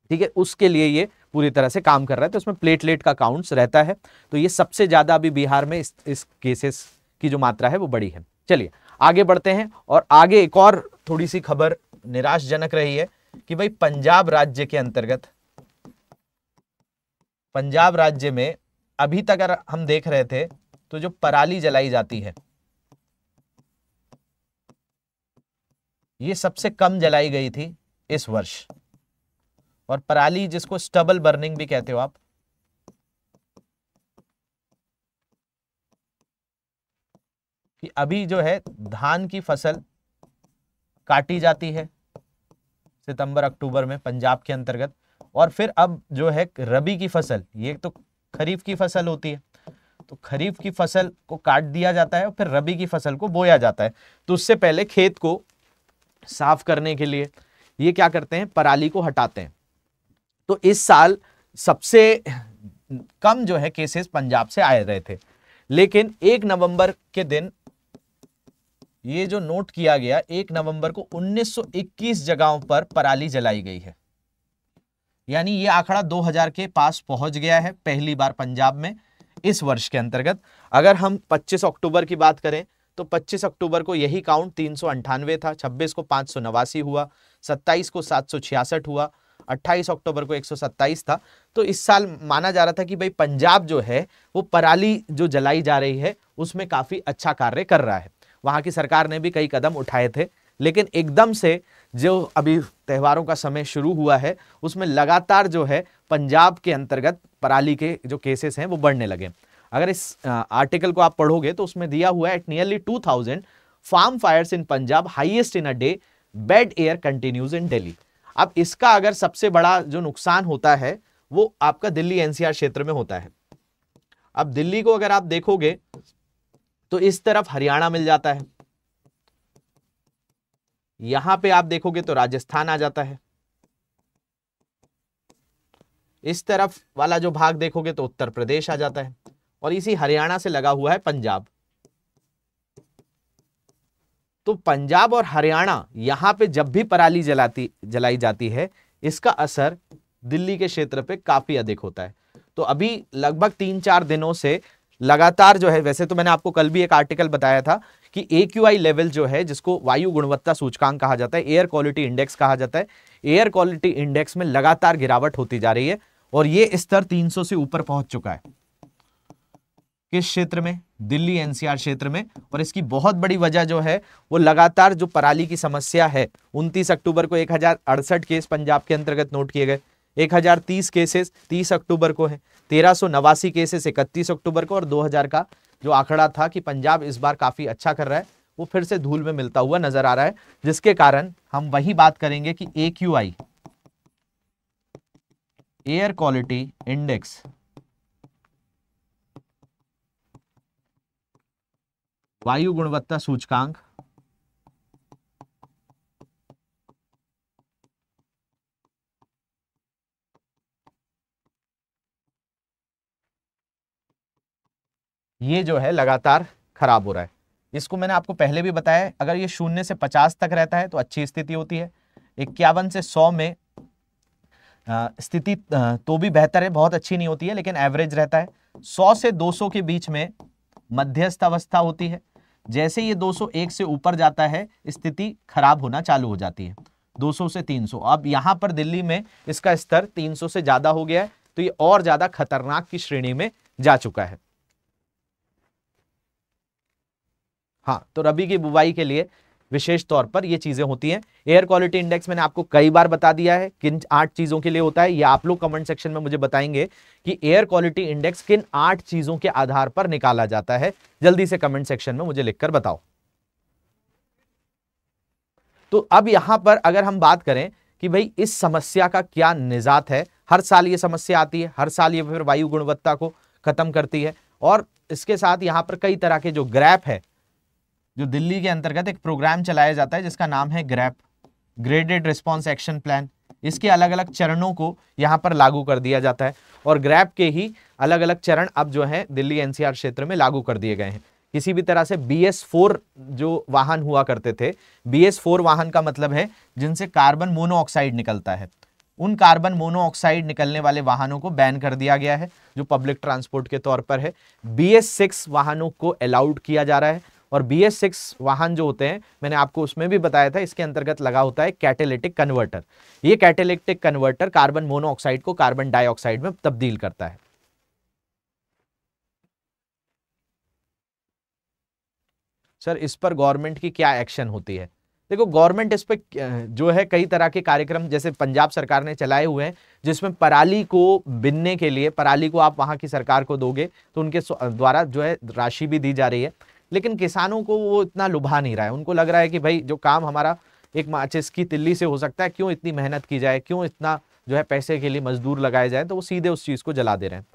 ठीक है उसके लिए ये पूरी तरह से काम कर रहा है तो उसमें प्लेटलेट का काउंट्स रहता है तो ये सबसे ज़्यादा अभी बिहार में इस, इस केसेस की जो मात्रा है वो बड़ी है चलिए आगे बढ़ते हैं और आगे एक और थोड़ी सी खबर निराशजनक रही है कि भाई पंजाब राज्य के अंतर्गत पंजाब राज्य में अभी तक अगर हम देख रहे थे तो जो पराली जलाई जाती है ये सबसे कम जलाई गई थी इस वर्ष और पराली जिसको स्टबल बर्निंग भी कहते हो आप कि अभी जो है धान की फसल काटी जाती है सितंबर अक्टूबर में पंजाब के अंतर्गत और फिर अब जो है रबी की फसल ये तो खरीफ की फसल होती है तो खरीफ की फसल को काट दिया जाता है और फिर रबी की फसल को बोया जाता है तो उससे पहले खेत को साफ करने के लिए ये क्या करते हैं पराली को हटाते हैं तो इस साल सबसे कम जो है केसेस पंजाब से आए रहे थे लेकिन एक नवंबर के दिन ये जो नोट किया गया एक नवंबर को 1921 जगहों पर पराली जलाई गई है यानी ये आंकड़ा 2000 के पास पहुंच गया है पहली बार पंजाब में इस वर्ष के अंतर्गत अगर हम 25 अक्टूबर की बात करें तो 25 अक्टूबर को यही काउंट तीन था 26 को नवासी हुआ 27 को सात हुआ 28 अक्टूबर को 127 था तो इस साल माना जा रहा था कि भाई पंजाब जो है वो पराली जो जलाई जा रही है उसमें काफ़ी अच्छा कार्य कर रहा है वहाँ की सरकार ने भी कई कदम उठाए थे लेकिन एकदम से जो अभी त्यौहारों का समय शुरू हुआ है उसमें लगातार जो है पंजाब के अंतर्गत पराली के जो केसेस हैं वो बढ़ने लगे अगर इस आर्टिकल को आप पढ़ोगे तो उसमें दिया हुआ है at nearly two thousand farm fires in Punjab highest in a day bad air continues in Delhi अब इसका अगर सबसे बड़ा जो नुकसान होता है वो आपका दिल्ली एनसीआर क्षेत्र में होता है अब दिल्ली को अगर आप देखोगे तो इस तरफ हरियाणा मिल जाता है यहां पे आप देखोगे तो राजस्थान आ जाता है इस तरफ वाला जो भाग देखोगे तो उत्तर प्रदेश आ जाता है और इसी हरियाणा से लगा हुआ है पंजाब तो पंजाब और हरियाणा यहां पे जब भी पराली जलाती जलाई जाती है इसका असर दिल्ली के क्षेत्र पे काफी अधिक होता है तो अभी लगभग तीन चार दिनों से लगातार जो है वैसे तो मैंने आपको कल भी एक आर्टिकल बताया था कि ए लेवल जो है जिसको वायु गुणवत्ता सूचकांक कहा जाता है एयर क्वालिटी इंडेक्स कहा जाता है एयर क्वालिटी इंडेक्स में लगातार गिरावट होती जा रही है और ये स्तर 300 से ऊपर पहुंच चुका है किस क्षेत्र में दिल्ली एनसीआर क्षेत्र में और इसकी बहुत बड़ी वजह जो है वो लगातार जो पराली की समस्या है उनतीस अक्टूबर को एक केस पंजाब के अंतर्गत नोट किए गए तीस केसेस तीस अक्टूबर को है तेरह सौ नवासी केसेस इकतीस अक्टूबर को और 2000 का जो आंकड़ा था कि पंजाब इस बार काफ़ी अच्छा कर रहा है वो फिर से धूल में मिलता हुआ नजर आ रहा है जिसके कारण हम वही बात करेंगे कि A Q I air quality index वायु गुणवत्ता सूचकांक ये जो है लगातार खराब हो रहा है इसको मैंने आपको पहले भी बताया अगर ये शून्य से पचास तक रहता है तो अच्छी स्थिति होती है इक्यावन से सौ में स्थिति तो भी बेहतर है बहुत अच्छी नहीं होती है लेकिन एवरेज रहता है सौ से दो सौ के बीच में मध्यस्थ अवस्था होती है जैसे ये दो सौ एक से ऊपर जाता है स्थिति खराब होना चालू हो जाती है दो सौ से तीन सौ अब यहाँ पर दिल्ली में इसका स्तर तीन सौ से ज़्यादा हो गया है तो ये और ज़्यादा खतरनाक की श्रेणी में जा चुका है हाँ तो रबी की बुवाई के लिए विशेष तौर पर ये चीज़ें होती हैं एयर क्वालिटी इंडेक्स मैंने आपको कई बार बता दिया है किन आठ चीज़ों के लिए होता है ये आप लोग कमेंट सेक्शन में मुझे बताएंगे कि एयर क्वालिटी इंडेक्स किन आठ चीज़ों के आधार पर निकाला जाता है जल्दी से कमेंट सेक्शन में मुझे लिखकर बताओ तो अब यहां पर अगर हम बात करें कि भाई इस समस्या का क्या निजात है हर साल ये समस्या आती है हर साल ये फिर वायु गुणवत्ता को ख़त्म करती है और इसके साथ यहाँ पर कई तरह के जो ग्रैप है जो दिल्ली के अंतर्गत एक प्रोग्राम चलाया जाता है जिसका नाम है GRAP graded response action plan इसके अलग अलग चरणों को यहाँ पर लागू कर दिया जाता है और ग्रैप के ही अलग अलग चरण अब जो है दिल्ली एनसीआर क्षेत्र में लागू कर दिए गए हैं किसी भी तरह से बी एस फोर जो वाहन हुआ करते थे बी एस फोर वाहन का मतलब है जिनसे कार्बन मोनोऑक्साइड निकलता है उन कार्बन मोनोऑक्साइड निकलने वाले वाहनों को बैन कर दिया गया है जो पब्लिक ट्रांसपोर्ट के तौर पर है बी एस सिक्स वाहनों को अलाउड किया जा रहा है और बी एस सिक्स वाहन जो होते हैं मैंने आपको उसमें भी बताया था इसके अंतर्गत लगा होता है कैटेलिटिक कन्वर्टर ये कैटेलिटिक कन्वर्टर कार्बन मोनोऑक्साइड को कार्बन डाइऑक्साइड में तब्दील करता है सर इस पर गवर्नमेंट की क्या एक्शन होती है देखो गवर्नमेंट इस पर जो है कई तरह के कार्यक्रम जैसे पंजाब सरकार ने चलाए हुए हैं जिसमें पराली को बिनने के लिए पराली को आप वहां की सरकार को दोगे तो उनके द्वारा जो है राशि भी दी जा रही है लेकिन किसानों को वो इतना लुभा नहीं रहा है उनको लग रहा है कि भाई जो काम हमारा एक माचिस की तिल्ली से हो सकता है क्यों इतनी मेहनत की जाए क्यों इतना जो है पैसे के लिए मजदूर लगाए जाए तो वो सीधे उस चीज़ को जला दे रहे हैं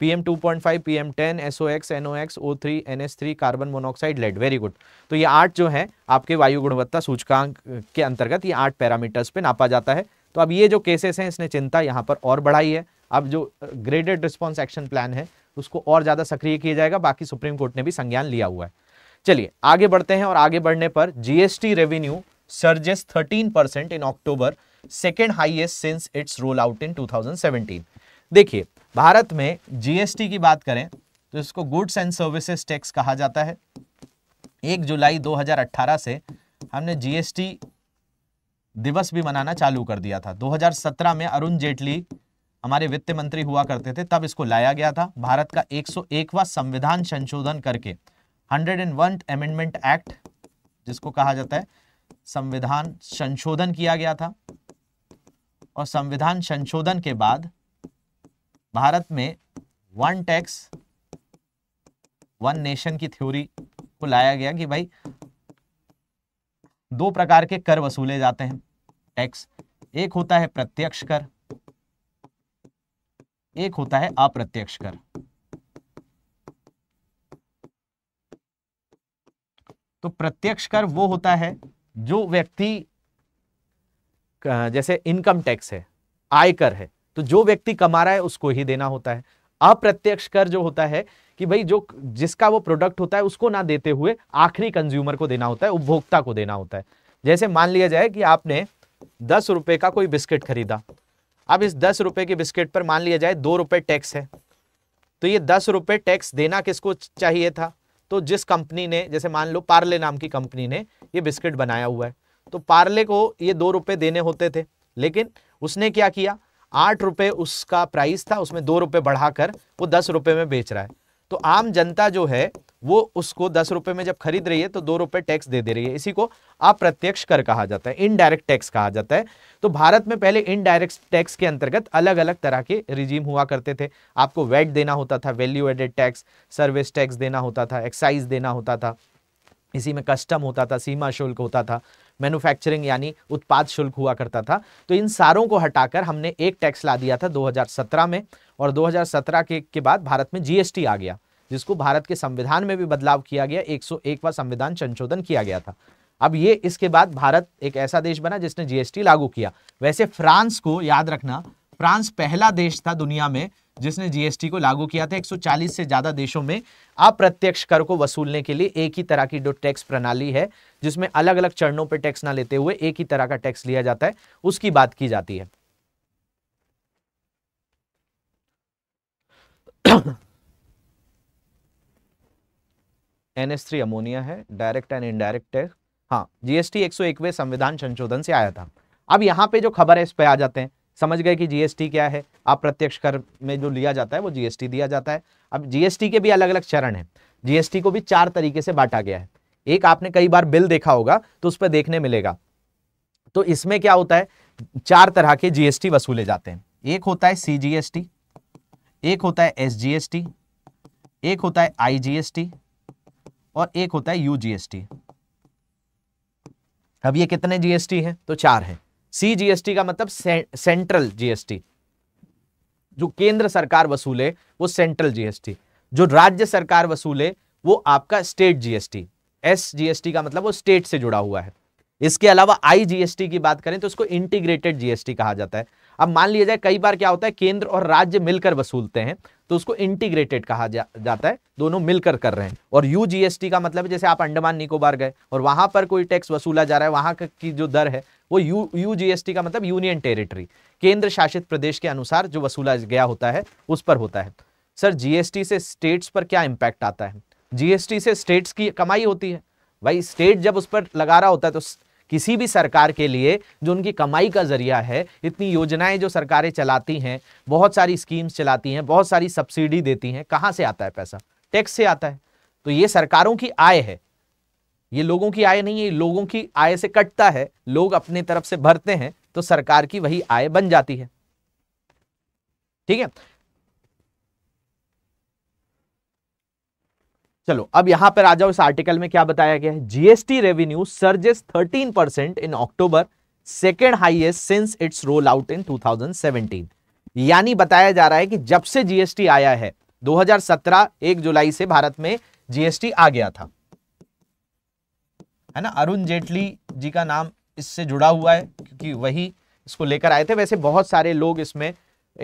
P M two point five P M ten S O X N O X O three N S three carbon monoxide lead very good तो ये आठ जो है आपके वायु गुणवत्ता सूचकांक के अंतर्गत ये आठ पैरामीटर्स पे नापा जाता है तो अब ये जो केसेस हैं इसने चिंता यहाँ पर और बढ़ाई है अब जो ग्रेडेड रिस्पॉन्स एक्शन प्लान है उसको और ज़्यादा सक्रिय किया जाएगा बाकी सुप्रीम कोर्ट ने भी संज्ञान लिया हुआ है चलिए आगे बढ़ते हैं और आगे बढ़ने पर GST revenue surges 13 percent in October second highest since its roll out in 2017 देखिए भारत में जीएसटी की बात करें तो इसको गुड्स एंड सर्विसेस टैक्स कहा जाता है एक जुलाई 2018 से हमने जीएसटी दिवस भी मनाना चालू कर दिया था 2017 में अरुण जेटली हमारे वित्त मंत्री हुआ करते थे तब इसको लाया गया था भारत का 101वां संविधान संशोधन करके 101 अमेंडमेंट एक्ट जिसको कहा जाता है संविधान संशोधन किया गया था और संविधान संशोधन के बाद भारत में वन टैक्स वन नेशन की थ्योरी को लाया गया कि भाई दो प्रकार के कर वसूले जाते हैं टैक्स एक होता है प्रत्यक्ष कर एक होता है अप्रत्यक्ष कर तो प्रत्यक्ष कर वो होता है जो व्यक्ति जैसे इनकम टैक्स है आयकर है तो जो व्यक्ति कमा रहा है उसको ही देना होता है अप्रत्यक्ष कर जो होता है कि भाई जो जिसका वो प्रोडक्ट होता है उसको ना देते हुए आखिरी कंज्यूमर को देना होता है उपभोक्ता को देना होता है जैसे मान लिया जाए कि आपने दस रुपए का कोई बिस्किट खरीदा अब इस दस रुपए के बिस्किट पर मान लिया जाए दो रुपए टैक्स है तो ये दस रुपये टैक्स देना किसको चाहिए था तो जिस कंपनी ने जैसे मान लो पार्ले नाम की कंपनी ने ये बिस्किट बनाया हुआ है तो पार्ले को ये दो रुपए देने होते थे लेकिन उसने क्या किया आठ रुपये उसका प्राइस था उसमें दो रुपए बढ़ाकर वो दस रुपए में बेच रहा है तो आम जनता जो है वो उसको दस रुपए में जब खरीद रही है तो दो रुपए टैक्स दे दे रही है इसी को अप्रत्यक्ष कर कहा जाता है इनडायरेक्ट टैक्स कहा जाता है तो भारत में पहले इनडायरेक्ट टैक्स के अंतर्गत अलग अलग तरह के रिजीम हुआ करते थे आपको वेट देना होता था value added tax service tax देना होता था एक्साइज देना होता था इसी में कस्टम होता था सीमा शुल्क होता था मैन्युफैक्चरिंग यानी उत्पाद शुल्क हुआ करता था तो इन सारों को हटाकर हमने एक टैक्स ला दिया था 2017 में और 2017 के के बाद भारत में जीएसटी आ गया जिसको भारत के संविधान में भी बदलाव किया गया एक 101वां संविधान संशोधन किया गया था अब ये इसके बाद भारत एक ऐसा देश बना जिसने जीएसटी लागू किया वैसे फ्रांस को याद रखना फ्रांस पहला देश था दुनिया में जिसने जीएसटी को लागू किया था 140 से ज़्यादा देशों में अप्रत्यक्ष कर को वसूलने के लिए एक ही तरह की जो टैक्स प्रणाली है जिसमें अलग अलग चरणों पर टैक्स ना लेते हुए एक ही तरह का टैक्स लिया जाता है उसकी बात की जाती है एन एस थ्री अमोनिया है डायरेक्ट एंड इनडायरेक्ट टैक्स हाँ जीएसटी एक सौ एकवे संविधान संशोधन से आया था अब यहाँ पे जो खबर है इस पे आ जाते हैं समझ गए कि जीएसटी क्या है आप प्रत्यक्ष कर में जो लिया जाता है वो जीएसटी दिया जाता है अब जीएसटी के भी अलग अलग चरण हैं जीएसटी को भी चार तरीके से बांटा गया है एक आपने कई बार बिल देखा होगा तो उस पर देखने मिलेगा तो इसमें क्या होता है चार तरह के जीएसटी वसूले जाते हैं एक होता है सीजीएसटी एक होता है एसजीएसटी एक होता है आईजीएसटी और एक होता है यूजीएसटी अब ये कितने जीएसटी हैं तो चार हैं सी जीएसटी का मतलब से, सेंट्रल जीएसटी जो केंद्र सरकार वसूले वो सेंट्रल जीएसटी जो राज्य सरकार वसूले वो आपका स्टेट जीएसटी एस जीएसटी का मतलब वो स्टेट से जुड़ा हुआ है इसके अलावा आईजीएसटी की बात करें तो इसको इंटीग्रेटेड जीएसटी कहा जाता है अब मान लिया जाए कई बार क्या होता है केंद्र और राज्य मिलकर वसूलते हैं तो उसको इंटीग्रेटेड कहा जा, जाता है दोनों मिलकर कर रहे हैं और यू जीएसटी का मतलब है जैसे आप अंडमान निकोबार गए और वहां पर कोई टैक्स वसूला जा रहा है वहां की जो दर है वो यू यू जीएसटी का मतलब यूनियन टेरिटरी केंद्र शासित प्रदेश के अनुसार जो वसूला गया होता है उस पर होता है सर जीएसटी से स्टेट्स पर क्या इंपैक्ट आता है जीएसटी से स्टेट्स की कमाई होती है भाई स्टेट जब उस पर लगा रहा होता है तो किसी भी सरकार के लिए जो उनकी कमाई का जरिया है इतनी योजनाएं जो सरकारें चलाती हैं बहुत सारी स्कीम्स चलाती हैं बहुत सारी सब्सिडी देती हैं कहाँ से आता है पैसा टैक्स से आता है तो ये सरकारों की आय है ये लोगों की आय नहीं है लोगों की आय से कटता है लोग अपने तरफ से भरते हैं तो सरकार की वही आय बन जाती है ठीक है चलो अब यहां पर आ जाओ इस आर्टिकल में क्या बताया गया है GST revenue surges 13 percent in October second highest since its roll out in 2017 यानी बताया जा रहा है कि जब से जीएसटी आया है 2017 1 जुलाई से भारत में जीएसटी आ गया था है ना अरुण जेटली जी का नाम इससे जुड़ा हुआ है क्योंकि वही इसको लेकर आए थे वैसे बहुत सारे लोग इसमें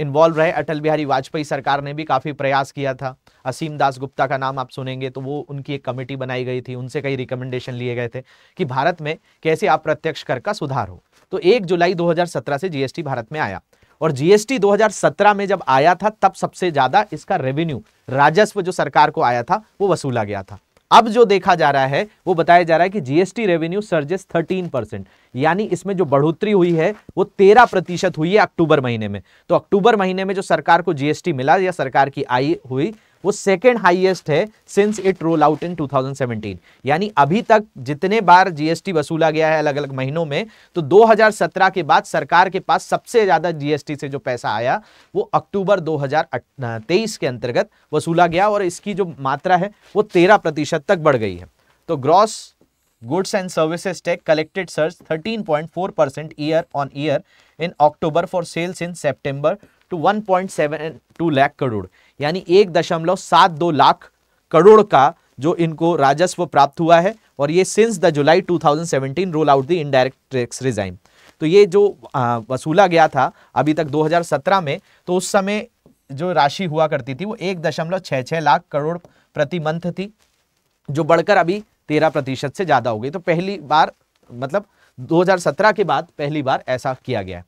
इन्वॉल्व रहे अटल बिहारी वाजपेयी सरकार ने भी काफ़ी प्रयास किया था असीम दास गुप्ता का नाम आप सुनेंगे तो वो उनकी एक कमेटी बनाई गई थी उनसे कई रिकमेंडेशन लिए गए थे कि भारत में कैसे अप्रत्यक्ष कर का सुधार हो तो एक जुलाई 2017 से जीएसटी भारत में आया और जीएसटी 2017 में जब आया था तब सबसे ज़्यादा इसका रेवेन्यू राजस्व जो सरकार को आया था वो वसूला गया था अब जो देखा जा रहा है वो बताया जा रहा है कि जीएसटी रेवेन्यू सर्जेस 13 परसेंट यानी इसमें जो बढ़ोतरी हुई है वो 13 प्रतिशत हुई है अक्टूबर महीने में तो अक्टूबर महीने में जो सरकार को जीएसटी मिला या सरकार की आई हुई वो सेकेंड हाइएस्ट है since it roll out in 2017 यानी अभी तक जितने बार जीएसटी वसूला गया है अलग अलग महीनों में तो 2017 के बाद सरकार के पास सबसे ज़्यादा जीएसटी से जो पैसा आया वो अक्टूबर 2023 के अंतर्गत वसूला गया और इसकी जो मात्रा है वो तेरह प्रतिशत तक बढ़ गई है तो gross goods and services tax collected surge 13.4% year on year in October for sales in September to one point seven two lakh crore यानी एक दशमलव सात दो लाख करोड़ का जो इनको राजस्व प्राप्त हुआ है और ये since the July 2017 roll out the indirect tax regime तो ये जो आ, वसूला गया था अभी तक 2017 में तो उस समय जो राशि हुआ करती थी वो एक दशमलव छः छः लाख करोड़ प्रति मंथ थी जो बढ़कर अभी तेरह प्रतिशत से ज़्यादा हो गई तो पहली बार मतलब 2017 के बाद पहली बार ऐसा किया गया है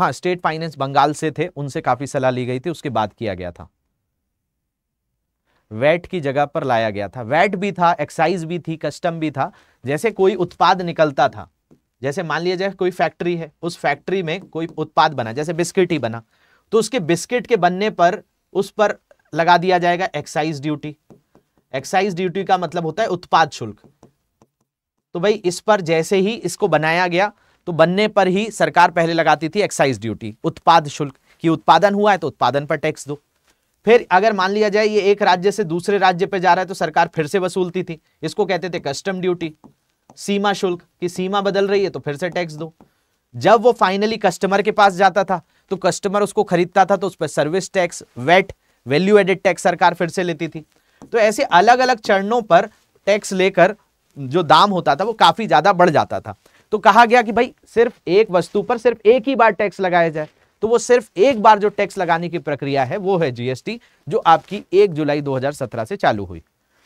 हाँ स्टेट फाइनेंस बंगाल से थे उनसे काफ़ी सलाह ली गई थी उसके बाद किया गया था वैट की जगह पर लाया गया था वैट भी था एक्साइज भी थी कस्टम भी था जैसे कोई उत्पाद निकलता था जैसे मान लिया जाए कोई फैक्ट्री है उस फैक्ट्री में कोई उत्पाद बना जैसे बिस्किट ही बना तो उसके बिस्किट के बनने पर उस पर लगा दिया जाएगा एक्साइज ड्यूटी एक्साइज ड्यूटी का मतलब होता है उत्पाद शुल्क तो भाई इस पर जैसे ही इसको बनाया गया तो बनने पर ही सरकार पहले लगाती थी एक्साइज ड्यूटी उत्पाद शुल्क कि उत्पादन हुआ है तो उत्पादन पर टैक्स दो फिर अगर मान लिया जाए ये एक राज्य से दूसरे राज्य पे जा रहा है तो सरकार फिर से वसूलती थी इसको कहते थे कस्टम ड्यूटी सीमा शुल्क कि सीमा बदल रही है तो फिर से टैक्स दो जब वो फाइनली कस्टमर के पास जाता था तो कस्टमर उसको खरीदता था तो उस पर service tax VAT value added tax सरकार फिर से लेती थी तो ऐसे अलग अलग चरणों पर टैक्स लेकर जो दाम होता था वो काफ़ी ज़्यादा बढ़ जाता था तो कहा गया कि भाई सिर्फ एक वस्तु पर सिर्फ एक ही बार टैक्स लगाया जाए तो वो सिर्फ एक बार जो टैक्स लगाने की प्रक्रिया है वो है जीएसटी जो आपकी एक जुलाई 2017 से चालू हुई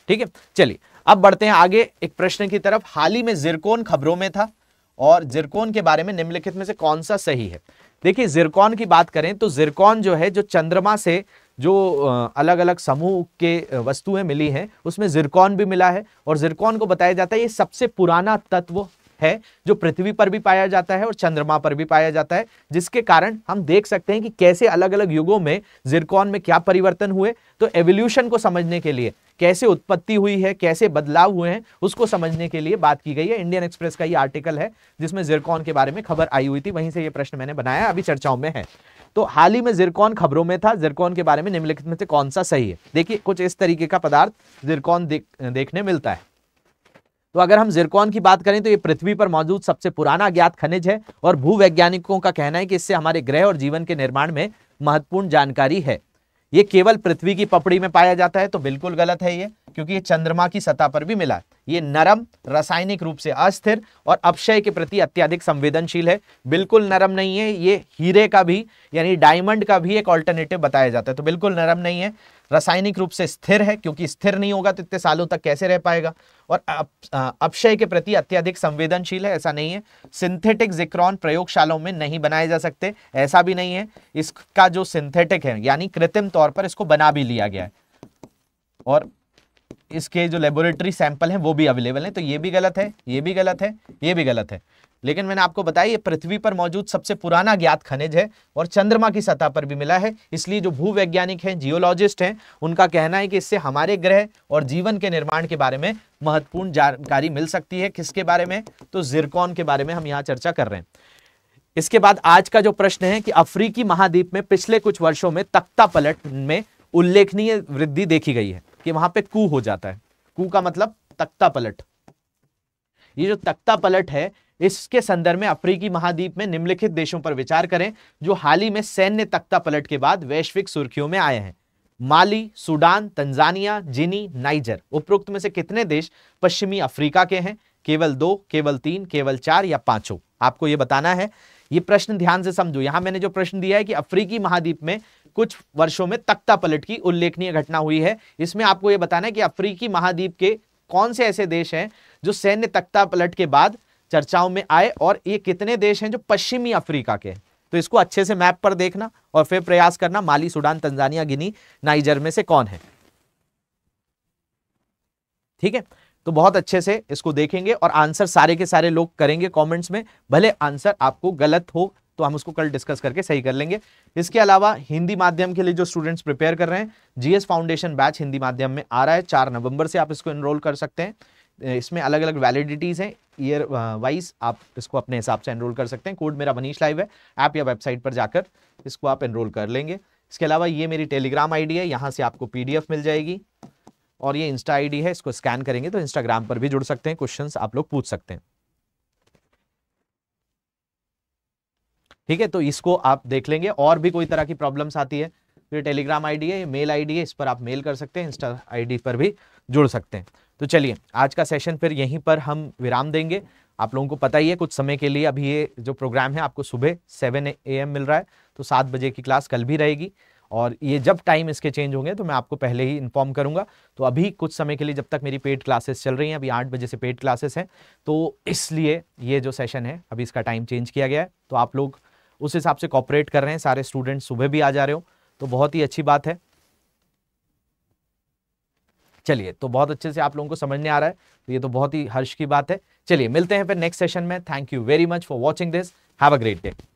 ठीक है चलिए अब बढ़ते हैं आगे एक प्रश्न की तरफ हाल ही में जिरकोन खबरों में था और जिरकोन के बारे में निम्नलिखित में से कौन सा सही है देखिए जिरकोन की बात करें तो जिरकोन जो है जो चंद्रमा से जो अलग अलग समूह के वस्तुएं मिली हैं उसमें जिरकोन भी मिला है और जिरकोन को बताया जाता है ये सबसे पुराना तत्व है जो पृथ्वी पर भी पाया जाता है और चंद्रमा पर भी पाया जाता है जिसके कारण हम देख सकते हैं कि कैसे अलग अलग युगों में जिरकॉन में क्या परिवर्तन हुए तो एवोल्यूशन को समझने के लिए कैसे उत्पत्ति हुई है कैसे बदलाव हुए हैं उसको समझने के लिए बात की गई है इंडियन एक्सप्रेस का ये आर्टिकल है जिसमें जिरकॉन के बारे में खबर आई हुई थी वहीं से ये प्रश्न मैंने बनाया अभी चर्चाओं में है तो हाल ही में जिरकॉन खबरों में था जिरकॉन के बारे में निम्नलिखित में से कौन सा सही है देखिए कुछ इस तरीके का पदार्थ जिरकॉन देख, देखने मिलता है तो अगर हम जिरकॉन की बात करें तो ये पृथ्वी पर मौजूद सबसे पुराना ज्ञात खनिज है और भूवैज्ञानिकों का कहना है कि इससे हमारे ग्रह और जीवन के निर्माण में महत्वपूर्ण जानकारी है ये केवल पृथ्वी की पपड़ी में पाया जाता है तो बिल्कुल गलत है ये क्योंकि ये चंद्रमा की सतह पर भी मिला है ये नरम रासायनिक रूप से अस्थिर और अपशय के प्रति अत्यधिक संवेदनशील है बिल्कुल नरम नहीं है ये हीरे का भी यानी डायमंड का भी एक ऑल्टरनेटिव बताया जाता है तो बिल्कुल नरम नहीं है रासायनिक रूप से स्थिर है क्योंकि स्थिर नहीं होगा तो इतने सालों तक कैसे रह पाएगा और अपशय के प्रति अत्यधिक संवेदनशील है ऐसा नहीं है सिंथेटिक जिक्रॉन प्रयोगशालाओं में नहीं बनाए जा सकते ऐसा भी नहीं है इसका जो सिंथेटिक है यानी कृत्रिम तौर पर इसको बना भी लिया गया है और इसके जो लेबोरेटरी सैंपल हैं वो भी अवेलेबल हैं तो ये भी गलत है ये भी गलत है ये भी गलत है लेकिन मैंने आपको बताया ये पृथ्वी पर मौजूद सबसे पुराना ज्ञात खनिज है और चंद्रमा की सतह पर भी मिला है इसलिए जो भूवैज्ञानिक हैं जियोलॉजिस्ट हैं उनका कहना है कि इससे हमारे ग्रह और जीवन के निर्माण के बारे में महत्वपूर्ण जानकारी मिल सकती है किसके बारे में तो जिरकॉन के बारे में हम यहाँ चर्चा कर रहे हैं इसके बाद आज का जो प्रश्न है कि अफ्रीकी महाद्वीप में पिछले कुछ वर्षों में तख्ता पलट में उल्लेखनीय वृद्धि देखी गई है कि वहां पे कू हो जाता है कू का मतलब तख्ता पलट ये जो तख्ता पलट है इसके संदर्भ में अफ्रीकी महाद्वीप में निम्नलिखित देशों पर विचार करें जो हाल ही में सैन्य तख्ता पलट के बाद वैश्विक सुर्खियों में आए हैं Mali Sudan Tanzania Guinea Niger उपरोक्त में से कितने देश पश्चिमी अफ्रीका के हैं केवल दो केवल तीन केवल चार या पांचों आपको यह बताना है ये प्रश्न ध्यान से समझो यहां मैंने जो प्रश्न दिया है कि अफ्रीकी महाद्वीप में कुछ वर्षों में तख्ता पलट की उल्लेखनीय घटना हुई है इसमें आपको यह बताना है कि अफ्रीकी महाद्वीप के कौन से ऐसे देश हैं जो सैन्य तख्ता पलट के बाद चर्चाओं में आए और ये कितने देश हैं जो पश्चिमी अफ्रीका के तो इसको अच्छे से मैप पर देखना और फिर प्रयास करना Mali Sudan Tanzania Guinea Niger में से कौन है ठीक है तो बहुत अच्छे से इसको देखेंगे और आंसर सारे के सारे लोग करेंगे कमेंट्स में भले आंसर आपको गलत हो तो हम उसको कल डिस्कस करके सही कर लेंगे इसके अलावा हिंदी माध्यम के लिए जो स्टूडेंट्स प्रिपेयर कर रहे हैं जीएस फाउंडेशन बैच हिंदी माध्यम में आ रहा है चार नवंबर से आप इसको एनरोल कर सकते हैं इसमें अलग अलग वैलिडिटीज़ हैं ईयर वाइज आप इसको अपने हिसाब से एनरोल कर सकते हैं कोड मेरा मनीष लाइव है ऐप या वेबसाइट पर जाकर इसको आप एनरोल कर लेंगे इसके अलावा ये मेरी टेलीग्राम आईडी है यहाँ से आपको पीडीएफ मिल जाएगी और ये इंस्टा आईडी है इसको स्कैन करेंगे तो इंस्टाग्राम पर भी जुड़ सकते हैं क्वेश्चन आप लोग पूछ सकते हैं ठीक है तो इसको आप देख लेंगे और भी कोई तरह की प्रॉब्लम्स आती है तो ये टेलीग्राम आईडी है ये मेल आईडी है इस पर आप मेल कर सकते हैं इंस्टा आईडी पर भी जुड़ सकते हैं तो चलिए आज का सेशन फिर यहीं पर हम विराम देंगे आप लोगों को पता ही है कुछ समय के लिए अभी ये जो प्रोग्राम है आपको सुबह सेवन ए एम मिल रहा है तो सात बजे की क्लास कल भी रहेगी और ये जब टाइम इसके चेंज होंगे तो मैं आपको पहले ही इन्फॉर्म करूंगा तो अभी कुछ समय के लिए जब तक मेरी पेड क्लासेस चल रही हैं अभी आठ बजे से पेड क्लासेस हैं तो इसलिए ये जो सेशन है अभी इसका टाइम चेंज किया गया है तो आप लोग उस हिसाब से कॉपरेट कर रहे हैं सारे स्टूडेंट सुबह भी आ जा रहे हो तो बहुत ही अच्छी बात है चलिए तो बहुत अच्छे से आप लोगों को समझने आ रहा है तो ये तो बहुत ही हर्ष की बात है चलिए मिलते हैं फिर नेक्स्ट सेशन में thank you very much for watching this have a great day